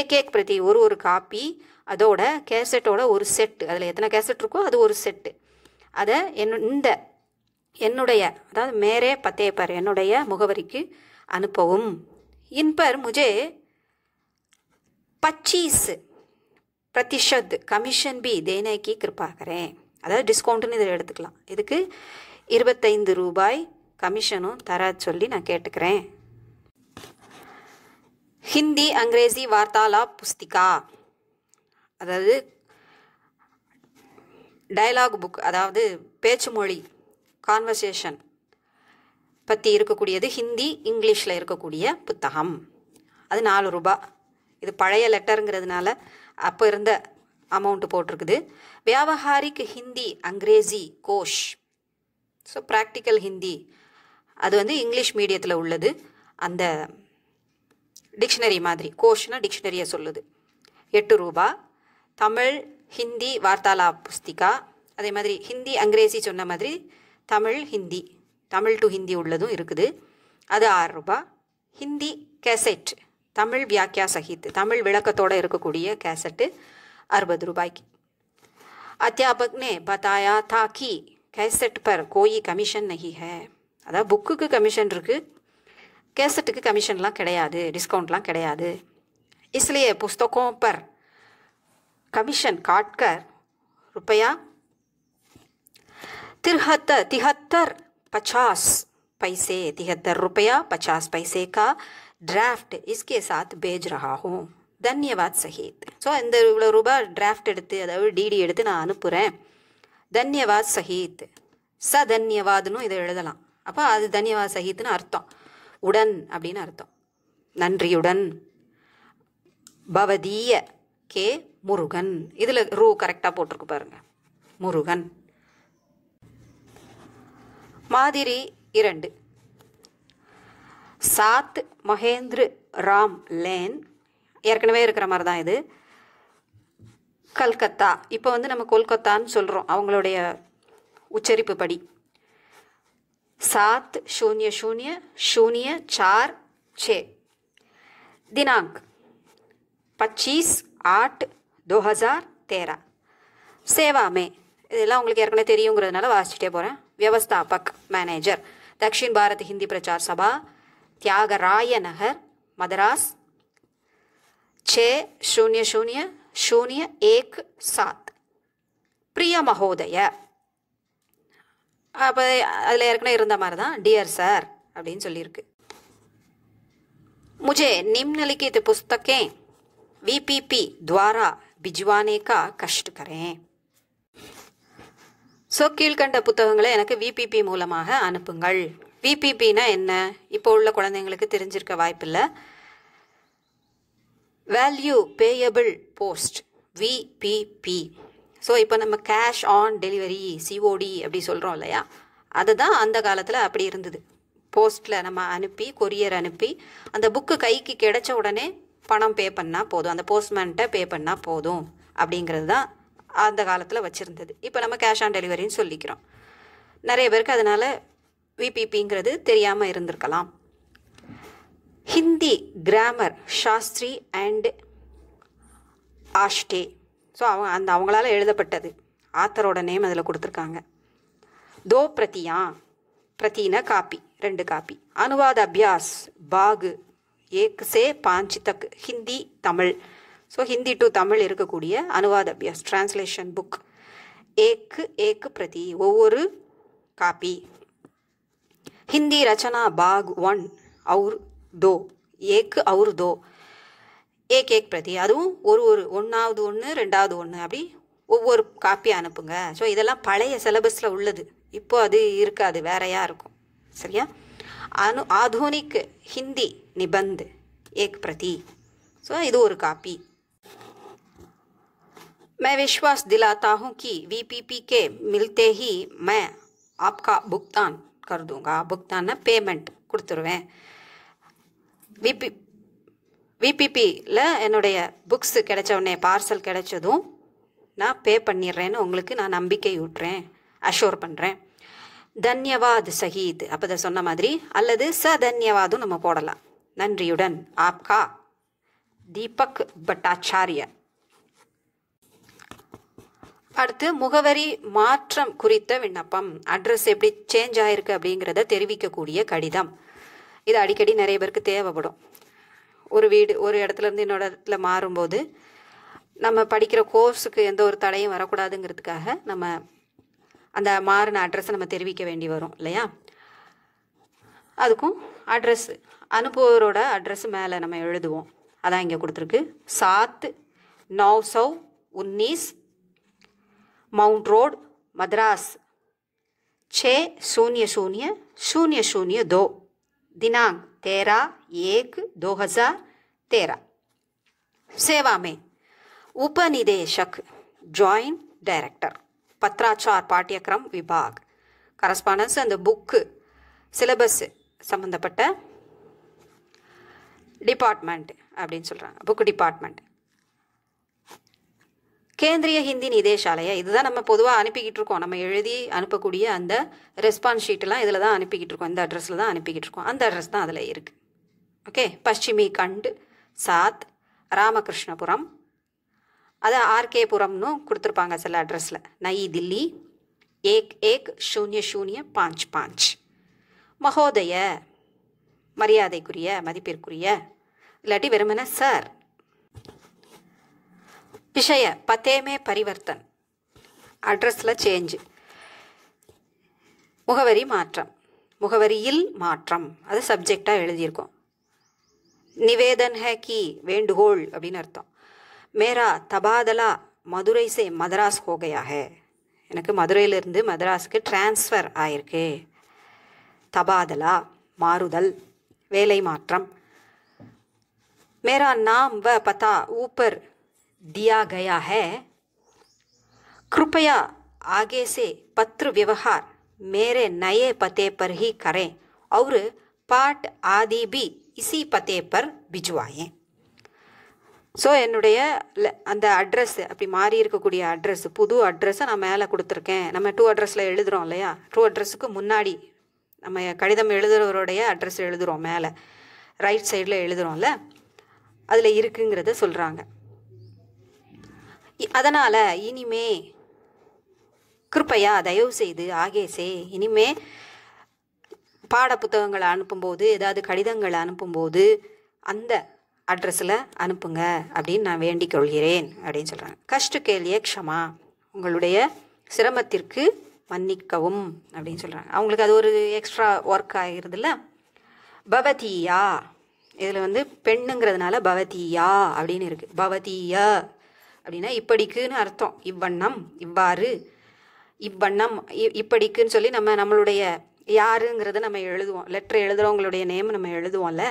ஏக் ஏக் பிரதி ஒரு ஒரு காப்பி அதோட கேசட்டோட ஒரு செட்டு அதில் எத்தனை கேசட் இருக்கோ அது ஒரு செட்டு அதை என் இந்த என்னுடைய அதாவது மேரே பத்தேப்பர் என்னுடைய முகவரிக்கு அனுப்பவும் இன்பர் முஜே பச்சீஸ் பிரதிஷத் கமிஷன் பி தேனேக்கி கிருப்பா அதாவது டிஸ்கவுண்ட்டுன்னு இதில் எடுத்துக்கலாம் இதுக்கு இருபத்தைந்து ரூபாய் கமிஷனும் தர சொல்லி நான் கேட்டுக்கிறேன் ஹிந்தி அங்கிரேசி வார்த்தாலா புஸ்திகா அதாவது டயலாக் புக் அதாவது பேச்சு மொழி கான்வர்சேஷன் பற்றி இருக்கக்கூடியது ஹிந்தி இங்கிலீஷில் இருக்கக்கூடிய புத்தகம் அது நாலு ரூபா இது பழைய லெட்டருங்கிறதுனால அப்போ இருந்த அமௌண்ட்டு போட்டிருக்குது வியாபகாரிக் ஹிந்தி அங்கிரேசி கோஷ் ஸோ ப்ராக்டிக்கல் ஹிந்தி அது வந்து இங்கிலீஷ் மீடியத்தில் உள்ளது அந்த டிக்ஷனரி மாதிரி கோஷ்னா டிக்ஷனரியை சொல்லுது எட்டு ரூபா தமிழ் ஹிந்தி வார்த்தாலா புஸ்திகா அதே மாதிரி ஹிந்தி அங்கிரேசி சொன்ன மாதிரி தமிழ் ஹிந்தி தமிழ் டு ஹிந்தி உள்ளதும் இருக்குது அது ஆறு ரூபா ஹிந்தி கேசட் தமிழ் வியாக்கியா சஹித் தமிழ் விளக்கத்தோடு இருக்கக்கூடிய கேசட்டு அறுபது ரூபாய்க்கு அத்தியாபக்னே ने बताया था कि பர் கோயி கமிஷன் कमीशन नहीं அதாவது புக்குக்கு கமிஷன் இருக்குது கேசட்டுக்கு கமிஷன்லாம் கிடையாது டிஸ்கவுண்ட்லாம் கிடையாது इसलिए புஸ்தகம் பர் கமிஷன் காட்கர் ருப்பையா तिरहत्तर திஹத்தர் பச்சாஸ் பைசே திஹத்தர் ருப்பையா பச்சாஸ் பைசே கா ड्राफ्ट இஸ்கே சாத் பேஜ் रहा தன்யவாத் சஹித் ஸோ இந்த இவ்வளோ ரூபாய் டிராஃப்ட் எடுத்து அதாவது டிடி எடுத்து நான் அனுப்புகிறேன் தன்யவாத் சஹித் ச தன்யவாத்னு இதை எழுதலாம் அப்போ அது தன்யவாத் சஹித்னு அர்த்தம் உடன் அப்படின்னு அர்த்தம் நன்றியுடன் பவதீய கே முருகன் இதில் ரூ கரெக்டாக போட்டிருக்கு பாருங்க முருகன் மாதிரி இரண்டு சாத் மகேந்திர ராம் லேன் ஏற்கனவே இருக்கிற மாதிரி தான் இது கல்கத்தா இப்போ வந்து நம்ம கொல்கத்தான்னு சொல்கிறோம் அவங்களுடைய உச்சரிப்பு படி சாத் शून्य शून्य शून्य சார் சே தினாங் பச்சீஸ் ஆட் தோ ஹசார் தேரா சேவாமே இதெல்லாம் உங்களுக்கு ஏற்கனவே தெரியுங்கிறதுனால வாசிச்சுட்டே போகிறேன் வியவஸ்தாபக் மேனேஜர் தக்ஷின் பாரத் ஹிந்தி பிரச்சார் சபா தியாகராய நகர் மதராஸ் சே சூன்ய சூன்ய சூன்ய ஏக் சாத் பிரிய மகோதய அப்போ அதில் ஏற்கனவே இருந்த மாதிரி தான் டியர் சார் அப்படின்னு சொல்லியிருக்கு முஜே நிம்னலிக்கித்து புஸ்தக்கேன் விபிபி द्वारा भिजवाने का ஸோ கீழ்கண்ட புத்தகங்களை எனக்கு விபிபி மூலமாக அனுப்புங்கள் விபிபினா என்ன இப்போ உள்ள குழந்தைங்களுக்கு தெரிஞ்சிருக்க வாய்ப்பில்லை value payable post VPP so இப்போ நம்ம கேஷ் ஆன் டெலிவரி சிஓடி அப்படி சொல்கிறோம் இல்லையா அதுதான் அந்த காலத்தில் அப்படி இருந்தது போஸ்ட்டில் நம்ம அனுப்பி கொரியர் அனுப்பி அந்த புக்கு கைக்கு கிடைச்ச உடனே பணம் பே பண்ணால் போதும் அந்த போஸ்ட்மேன்கிட்ட பே பண்ணால் போதும் அப்படிங்கிறது தான் அந்த காலத்தில் வச்சுருந்தது இப்போ நம்ம கேஷ் ஆன் டெலிவரின்னு சொல்லிக்கிறோம் நிறைய பேருக்கு அதனால் விபிபிங்கிறது தெரியாமல் இருந்திருக்கலாம் ஹிந்தி கிராமர் சாஸ்திரி அண்ட் ஆஷ்டே ஸோ அவங்க அந்த அவங்களால எழுதப்பட்டது ஆத்தரோட நேம் அதில் கொடுத்துருக்காங்க தோ பிரதியா பிரத்தின காப்பி ரெண்டு காப்பி அனுவாத அபியாஸ் பாகு ஏக் சே பாஞ்சி தக் ஹிந்தி தமிழ் ஸோ ஹிந்தி டு தமிழ் இருக்கக்கூடிய அனுவாத அபியாஸ் டிரான்ஸ்லேஷன் புக் ஏக்கு ஏக்கு பிரதி ஒவ்வொரு காப்பி ஹிந்தி ரச்சனா பாக் ஒன் அவுர் தோ ஏக்கு அவுர் தோ ஏக் ஏக் பிரதி அதுவும் ஒரு ஒரு ஒன்றாவது ஒன்று ரெண்டாவது ஒன்று அப்படி ஒவ்வொரு காப்பி அனுப்புங்க ஸோ இதெல்லாம் பழைய சிலபஸில் உள்ளது இப்போது அது இருக்காது வேறையாக இருக்கும் சரியா அனு ஆதூனிக் ஹிந்தி நிபந்த் ஏக் பிரதி सो इधर और कापी मैं विश्वास दिलाता हूँ कि वीपीपी के मिलते ही मैं आपका भुगतान कर दूंगा भुगतान பேமெண்ட் கொடுத்துருவேன் விபி விபிபியில் என்னுடைய புக்ஸ் கிடைச்ச உடனே பார்சல் கிடைச்சதும் நான் பே பண்ணிடுறேன்னு உங்களுக்கு நான் நம்பிக்கை விட்டுறேன் அஷோர் பண்ணுறேன் தன்யவாத் சஹீத் அப்போ சொன்ன மாதிரி அல்லது ச தன்யவாதும் நம்ம போடலாம் நன்றியுடன் ஆப்கா தீபக் பட்டாச்சாரிய அடுத்து முகவரி மாற்றம் குறித்த விண்ணப்பம் அட்ரஸ் எப்படி சேஞ்ச் ஆயிருக்கு அப்படிங்கிறத தெரிவிக்கக்கூடிய கடிதம் இது அடிக்கடி நிறைய பேருக்கு தேவைப்படும் ஒரு வீடு ஒரு இடத்துலேருந்து இன்னொரு இடத்துல மாறும்போது நம்ம படிக்கிற கோர்ஸுக்கு எந்த ஒரு தடையும் வரக்கூடாதுங்கிறதுக்காக நம்ம அந்த மாறின அட்ரஸை நம்ம தெரிவிக்க வேண்டி வரும் இல்லையா அதுக்கும் அட்ரஸ் அனுப்புவரோட அட்ரஸ் மேலே நம்ம எழுதுவோம் அதான் இங்கே கொடுத்துருக்கு சாத் நौ सौ மவுண்ட் माउंट மத்ராஸ் சே சூன்ய சூன்ய சூன்ய சூன்ய தோ தினாங் தேரா तेरह एक दो தேரா तेरह सेवा में उपनिदेशक பத்ராச்சார் பாட்டியக்ரம் விபாக் கரஸ்பாண்டன்ஸ் அந்த புக்கு சிலபஸ் சம்மந்தப்பட்ட டிபார்ட்மெண்ட் அப்படின்னு சொல்கிறாங்க புக்கு டிபார்ட்மெண்ட் கேந்திரிய ஹிந்தி நிதேசாலயா இதுதான் நம்ம பொதுவாக அனுப்பிக்கிட்டு இருக்கோம் நம்ம எழுதி அனுப்பக்கூடிய அந்த ரெஸ்பான்ஸ் ஷீட்டெல்லாம் இதில் தான் அனுப்பிக்கிட்டு இருக்கோம் இந்த அட்ரஸில் தான் அனுப்பிக்கிட்டு இருக்கோம் அந்த அட்ரஸ் தான் அதில் இருக்குது ஓகே பஷ்சிமி கண்டு சாத் ராமகிருஷ்ணபுரம் அது ஆர்கே புரம்னு கொடுத்துருப்பாங்க சில அட்ரஸில் நயி தில்லி ஏக் ஏக் சூன்ய சூன்ய பாஞ்ச் பாஞ்ச் மகோதய மரியாதைக்குரிய மதிப்பிற்குரிய இல்லாட்டி வெறுமன சார் விஷய பத்தேமே பரிவர்த்தன் அட்ரஸில் சேஞ்சு முகவரி மாற்றம் முகவரியில் மாற்றம் அது சப்ஜெக்டாக எழுதியிருக்கோம் நிவேதன் ஹே கி வேண்டுகோள் அப்படின்னு அர்த்தம் மேரா தபாதலா மதுரை சே மதராஸ் ஹோகையாக எனக்கு மதுரையிலிருந்து மதராஸுக்கு டிரான்ஸ்ஃபர் ஆயிருக்கு தபாதலா மாறுதல் வேலை மாற்றம் மேரா நாம் வ பதா ஊப்பர் தியா கயா ஹே कृपया आगे से पत्र व्यवहार मेरे नए पते पर ही करें और पाठ आदि भी इसी पते पर भिजवाएं ஸோ என்னுடைய அந்த அட்ரஸ் அப்படி மாறி இருக்கக்கூடிய அட்ரஸ் புது அட்ரஸை நான் மேலே கொடுத்துருக்கேன் நம்ம டூ அட்ரஸில் எழுதுகிறோம் இல்லையா டூ அட்ரஸுக்கு முன்னாடி நம்ம கடிதம் எழுதுகிறவருடைய அட்ரஸ் எழுதுகிறோம் மேலே ரைட் சைடில் எழுதுகிறோம்ல அதில் இருக்குங்கிறத சொல்கிறாங்க அதனால் இனிமே கிருப்பையா தயவு செய்து ஆகேசே இனிமே பாட புத்தகங்களை அனுப்பும்போது ஏதாவது கடிதங்களை அனுப்பும்போது அந்த அட்ரஸில் அனுப்புங்க அப்படின்னு நான் வேண்டிக் கொள்கிறேன் அப்படின்னு சொல்கிறாங்க கஷ்ட கேள்வியே க்ஷமா உங்களுடைய சிரமத்திற்கு மன்னிக்கவும் அப்படின்னு சொல்கிறாங்க அவங்களுக்கு அது ஒரு எக்ஸ்ட்ரா ஒர்க் ஆகிருதுல்ல பவதியா இதில் வந்து பெண்ணுங்கிறதுனால பவதியா அப்படின்னு இருக்குது பவதிய அப்படின்னா இப்படிக்குன்னு அர்த்தம் இவ்வண்ணம் இவ்வாறு இவ்வண்ணம் இப்படிக்குன்னு சொல்லி நம்ம நம்மளுடைய யாருங்கிறத நம்ம எழுதுவோம் லெட்டர் எழுதுகிறவங்களுடைய நேம் நம்ம எழுதுவோம்ல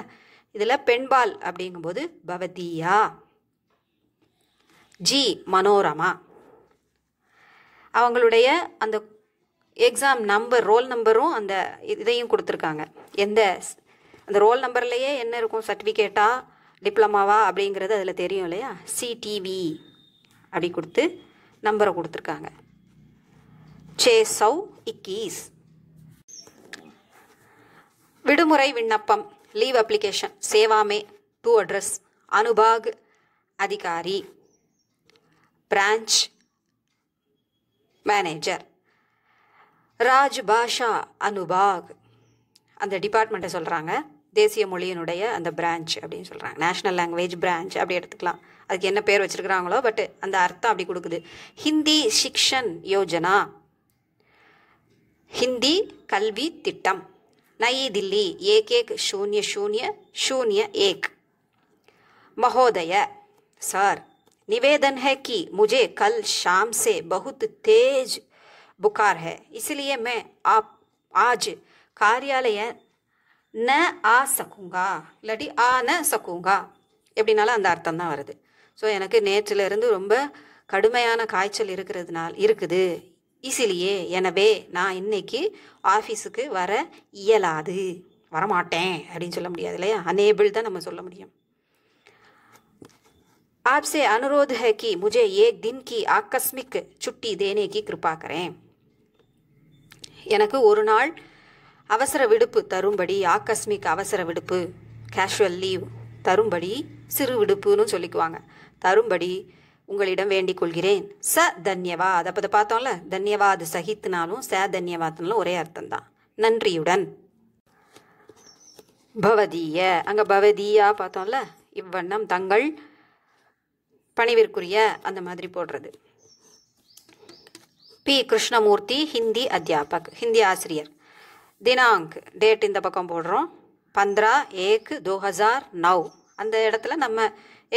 இதில் பெண்பால் அப்படிங்கும்போது பவதியா ஜி மனோரமா அவங்களுடைய அந்த எக்ஸாம் நம்பர் ரோல் நம்பரும் அந்த இதையும் கொடுத்துருக்காங்க எந்த அந்த ரோல் நம்பர்லேயே என்ன இருக்கும் சர்டிஃபிகேட்டா டிப்ளமாவா அப்படிங்கிறது அதில் தெரியும் இல்லையா சிடிவி அப்படி கொடுத்து நம்பரை கொடுத்துருக்காங்க சே சௌ இக்கீஸ் விடுமுறை விண்ணப்பம் லீவ் அப்ளிகேஷன் சேவாமே டூ அட்ரஸ் அனுபாக் அதிகாரி பிரான்ச் மேனேஜர் ராஜ் பாஷா அனுபாக் அந்த டிபார்ட்மெண்ட்டை சொல்கிறாங்க தேசிய மொழியினுடைய அந்த பிரான்ச் அப்படின்னு சொல்கிறாங்க நேஷ்னல் லாங்குவேஜ் பிரான்ச் அப்படி எடுத்துக்கலாம் அதுக்கு என்ன பேர் வச்சுருக்கிறாங்களோ பட் அந்த அர்த்தம் அப்படி கொடுக்குது ஹிந்தி சிக்ஷன் யோஜனா ஹிந்தி கல்வி திட்டம் नई दिल्ली ஏக் एक ஷூன்ய शून्य शून्य एक महोदय सर निवेदन है कि मुझे कल शाम से बहुत तेज बुखार है इसलिए मैं आप आज कार्यालय ந ஆ சக்குங்கா இல்லாட்டி ஆ ந சக்குங்கா எப்படின்னாலும் அந்த அர்த்தம் தான் வருது ஸோ எனக்கு நேற்றிலிருந்து ரொம்ப கடுமையான காய்ச்சல் இருக்கிறதுனால் இருக்குது இசிலியே எனவே நான் இன்னைக்கு ஆஃபீஸுக்கு வர இயலாது வரமாட்டேன் அப்படின்னு சொல்ல முடியாது இல்லையா அனேபிள் தான் நம்ம சொல்ல முடியும் ஆப்சே அனுரோத है கி मुझे एक दिन की आकस्मिक छुट्टी देने கிருப்பாக்கிறேன் எனக்கு ஒரு நாள் அவசர விடுப்பு தரும்படி ஆக்கஸ்மிக் அவசர விடுப்பு கேஷுவல் லீவ் தரும்படி சிறு விடுப்புன்னு சொல்லிக்குவாங்க தரும்படி உங்களிடம் வேண்டிக் கொள்கிறேன் ச தன்யவாத் அப்போ பார்த்தோம்ல தன்யவாத் சஹித்னாலும் ச தன்யவாத்னாலும் ஒரே அர்த்தம் தான் நன்றியுடன் பவதிய அங்கே பவதியா பார்த்தோம்ல இவ்வண்ணம் தங்கள் பணிவிற்குரிய அந்த மாதிரி போடுறது பி கிருஷ்ணமூர்த்தி ஹிந்தி அத்தியாபக் ஹிந்தி ஆசிரியர் தினாங்க் டேட் இந்த பக்கம் போடுறோம் பந்திரா ஏக் தோ ஹசார் நவ் அந்த இடத்துல நம்ம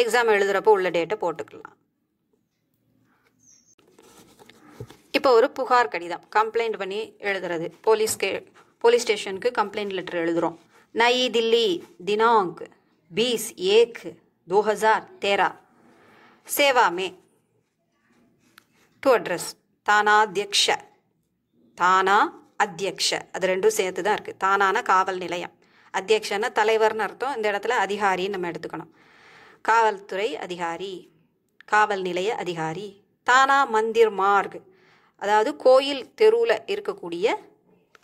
எக்ஸாம் எழுதுகிறப்போ உள்ள டேட்டை போட்டுக்கலாம் இப்போ ஒரு புகார் கடிதம் கம்ப்ளைண்ட் பண்ணி எழுதுறது போலீஸ்க்கு போலீஸ் ஸ்டேஷனுக்கு கம்ப்ளைண்ட் லெட்டர் எழுதுகிறோம் நயி தில்லி தினாங்க் பீஸ் ஏக்கு தோ ஹசார் தேரா சேவா மே டூ அட்ரஸ் அத்தியக்ஷ தானா அத்தியக்ஷ அது ரெண்டும் சேர்த்து தான் இருக்குது தானான காவல் நிலையம் அத்தியக்ஷன்னா தலைவர்னு அர்த்தம் இந்த இடத்துல அதிகாரின்னு நம்ம எடுத்துக்கணும் காவல்துறை அதிகாரி காவல் நிலைய அதிகாரி தானா மந்திர் மார்க் அதாவது கோயில் தெருவில் இருக்கக்கூடிய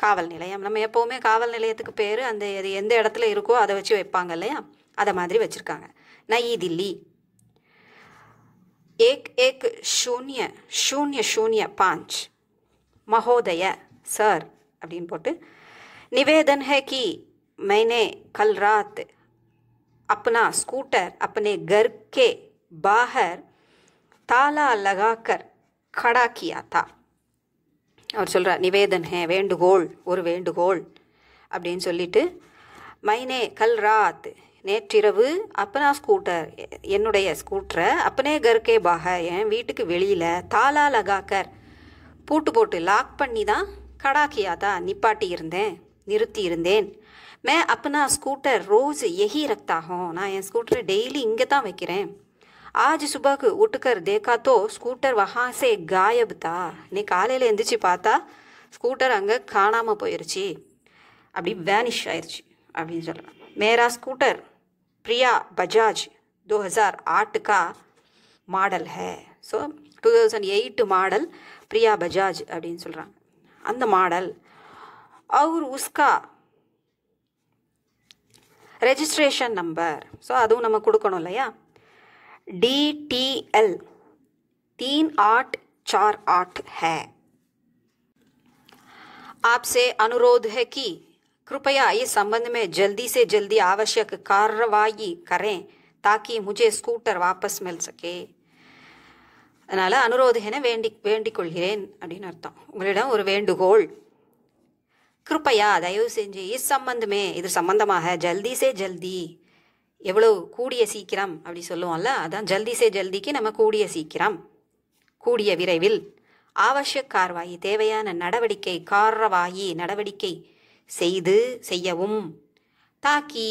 காவல் நிலையம் நம்ம எப்போவுமே காவல் நிலையத்துக்கு பேர் அந்த அது எந்த இடத்துல இருக்கோ அதை வச்சு வைப்பாங்க இல்லையா அதை மாதிரி வச்சுருக்காங்க நயி தில்லி ஏக் ஏக் ஷூன்ய ஷூன்ய ஷூன்ய பாஞ்ச் மகோதய சார் அப்படின்னு போட்டு நிவேதன் ஹே கி மைனே கல் ராத் ஸ்கூட்டர் स्कूटर கர்கே घर தாலா बाहर ताला लगाकर அவர் சொல்கிறார் நிவேதன் ஹே வேண்டுகோள் ஒரு வேண்டுகோள் அப்படின்னு சொல்லிட்டு மைனே கல் ராத் நேற்றிரவு அப்பனா ஸ்கூட்டர் என்னுடைய ஸ்கூட்டரை அப்பனே கருக்கே பாக என் வீட்டுக்கு வெளியில் தாலா லகாக்கர் பூட்டு போட்டு லாக் பண்ணி தான் கடாக்கியாதா நிப்பாட்டி இருந்தேன் நிறுத்தி இருந்தேன் மே அப்பனா ஸ்கூட்டர் ரோஸ் எகி ரக்தாகும் நான் என் ஸ்கூட்டரை டெய்லி இங்கே தான் வைக்கிறேன் ஆஜ் சுபாக்கு உட்டுக்கர் தேக்கா தோ ஸ்கூட்டர் வஹா சே காயப் தா நீ காலையில் எந்திரிச்சு பார்த்தா ஸ்கூட்டர் அங்கே காணாமல் போயிருச்சு அப்படி வேனிஷ் ஆயிடுச்சு அப்படின்னு சொல்லலாம் மேரா ஸ்கூட்டர் பிரியா பஜாஜ் தோ ஹசார் ஆட்டுக்கா மாடல் ஹே so two thousand eight model Priya Bajaj அப்படின்னு சொல்கிறாங்க அந்த மாடல் அவர் உஸ்கா ரெஜிஸ்ட்ரேஷன் நம்பர் ஸோ அதுவும் நம்ம கொடுக்கணும் இல்லையா डी टी एल तीन आठ चार आठ है आपसे अनुरोध है कि कृपया इस संबंध में जल्दी से जल्दी आवश्यक कार्रवाई करें ताकि मुझे ஸ்கூட்டர் வாபஸ் மில் சகே அதனால் அனுரோது என வேண்டி வேண்டிக் கொள்கிறேன் அப்படின்னு அர்த்தம் உங்களிடம் ஒரு வேண்டுகோள் கிருப்பையா தயவு செஞ்சு இஸ் சம்பந்தமே இது சம்பந்தமாக ஜல்தி சே ஜல்தி எவ்வளோ கூடிய சீக்கிரம் அப்படி சொல்லுவோம்ல அதான் ஜல்தி சே ஜல்திக்கு நம்ம கூடிய சீக்கிரம் கூடிய விரைவில் ஆவசிய கார்வாயி தேவையான நடவடிக்கை காரவாயி நடவடிக்கை செய்து செய்யவும் தாக்கி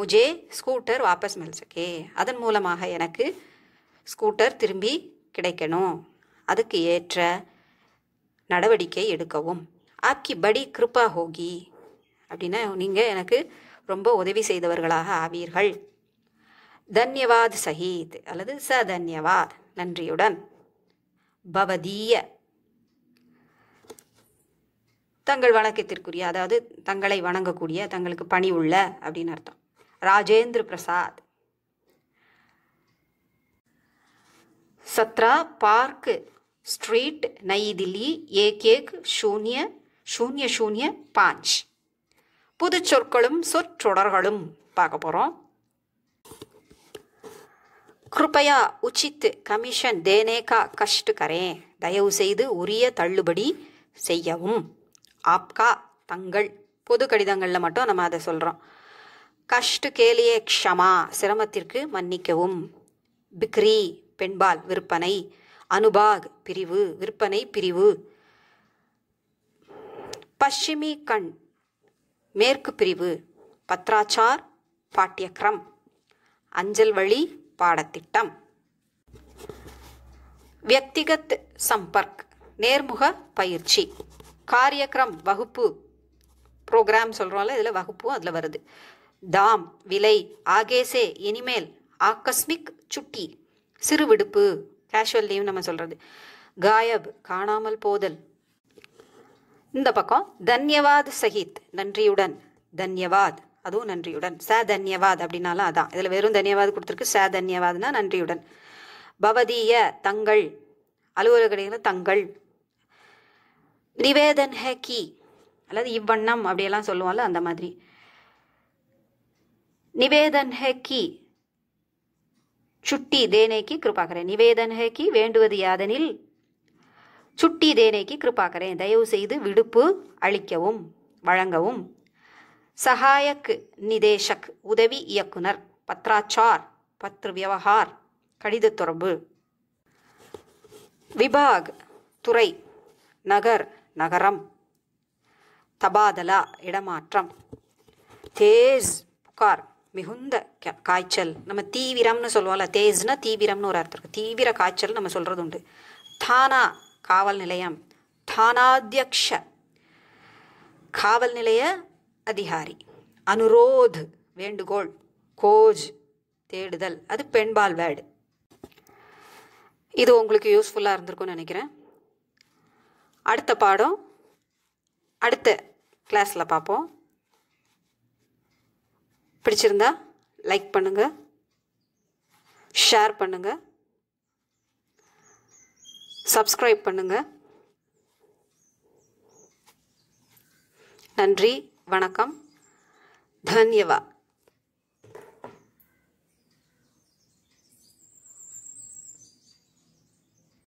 முஜே ஸ்கூட்டர் வாபஸ் மில் அதன் மூலமாக எனக்கு ஸ்கூட்டர் திரும்பி கிடைக்கணும் அதுக்கு ஏற்ற நடவடிக்கை எடுக்கவும் ஆப்கி படி கிருப்பா ஹோகி அப்படின்னா நீங்கள் எனக்கு ரொம்ப உதவி செய்தவர்களாக ஆவீர்கள் தன்யவாத் சஹீத் அல்லது ச தன்யவாத் நன்றியுடன் பவதீய தங்கள் வணக்கத்திற்குரிய அதாவது தங்களை வணங்கக்கூடிய தங்களுக்கு பணி உள்ள அப்படின்னு அர்த்தம் ராஜேந்திர பிரசாத் சத்ரா பார்க் ஸ்ட்ரீட் நயி தில்லி ஏக் ஏக் शून्य ஷூன்ய शून्य பாஞ்ச் புது சொற்களும் சொற்றொடர்களும் பார்க்க போகிறோம் கிருப்பையா உச்சித்து கமிஷன் தேனேகா கஷ்டு கரே தயவு செய்து உரிய தள்ளுபடி செய்யவும் ஆப்கா தங்கள் பொது கடிதங்களில் மட்டும் நம்ம அதை சொல்கிறோம் கஷ்டு கேலியே க்ஷமா சிரமத்திற்கு மன்னிக்கவும் பிக்ரி பெண்பால் விற்பனை அனுபாக் பிரிவு விற்பனை பிரிவு பஷ்சிமி கண் மேற்கு பிரிவு பத்ராச்சார் பாட்டியக்ரம் அஞ்சல் வழி பாடத்திட்டம் வியக்திகத் சம்பர்க் நேர்முக பயிற்சி காரியக்ரம் வகுப்பு ப்ரோக்ராம் சொல்கிறோம்ல இதில் வகுப்பும் அதில் வருது தாம் விலை ஆகேசே இனிமேல் ஆக்கஸ்மிக் சுட்டி சிறு விடுப்பு கேஷுவல் லீவ் நம்ம சொல்கிறது காயப் காணாமல் போதல் இந்த பக்கம் தன்யவாத் சஹித் நன்றியுடன் தன்யவாத் அதுவும் நன்றியுடன் ச தன்யவாத் அப்படின்னாலும் அதான் இதில் வெறும் தன்யவாத் கொடுத்துருக்கு ச தன்யவாத்னா நன்றியுடன் பவதிய தங்கள் அலுவலகங்கள் தங்கள் நிவேதன் ஹே கி அல்லது இவ்வண்ணம் அப்படியெல்லாம் சொல்லுவோம்ல அந்த மாதிரி நிவேதன் ஹே கி சுட்டி தேனேக்கு கிருபாகரே நிவேதன் ஹே கி வேண்டுவது யாதனில் சுட்டி தேனைக்கு கிருபாகரே தயவு செய்து விடுப்பு அளிக்கவும் வழங்கவும் சகாயக்கு நிதேஷக் உதவி இயக்குனர் பத்ராச்சார் பத்ரு வியவஹார் கடித தொடர்பு விபாக் துறை நகர் நகரம் தபாதலா இடமாற்றம் தேஸ் புகார் மிகுந்த காய்ச்சல் நம்ம தீவிரம்னு சொல்லுவோம்ல தேஸ்னா தீவிரம்னு ஒரு அர்த்தம் இருக்கு தீவிர காய்ச்சல் நம்ம சொல்கிறது உண்டு தானா காவல் நிலையம் தானாத்தியக்ஷ காவல் நிலைய அதிகாரி அனுரோத் வேண்டுகோள் கோஜ் தேடுதல் அது பெண்பால் வேர்டு இது உங்களுக்கு யூஸ்ஃபுல்லாக இருந்திருக்கும்னு நினைக்கிறேன் அடுத்த பாடம் அடுத்த கிளாஸில் பார்ப்போம் பிடிச்சிருந்தா லைக் பண்ணுங்கள் ஷேர் பண்ணுங்கள் சப்ஸ்கிரைப் பண்ணுங்கள் நன்றி வணக்கம் தன்யவாத்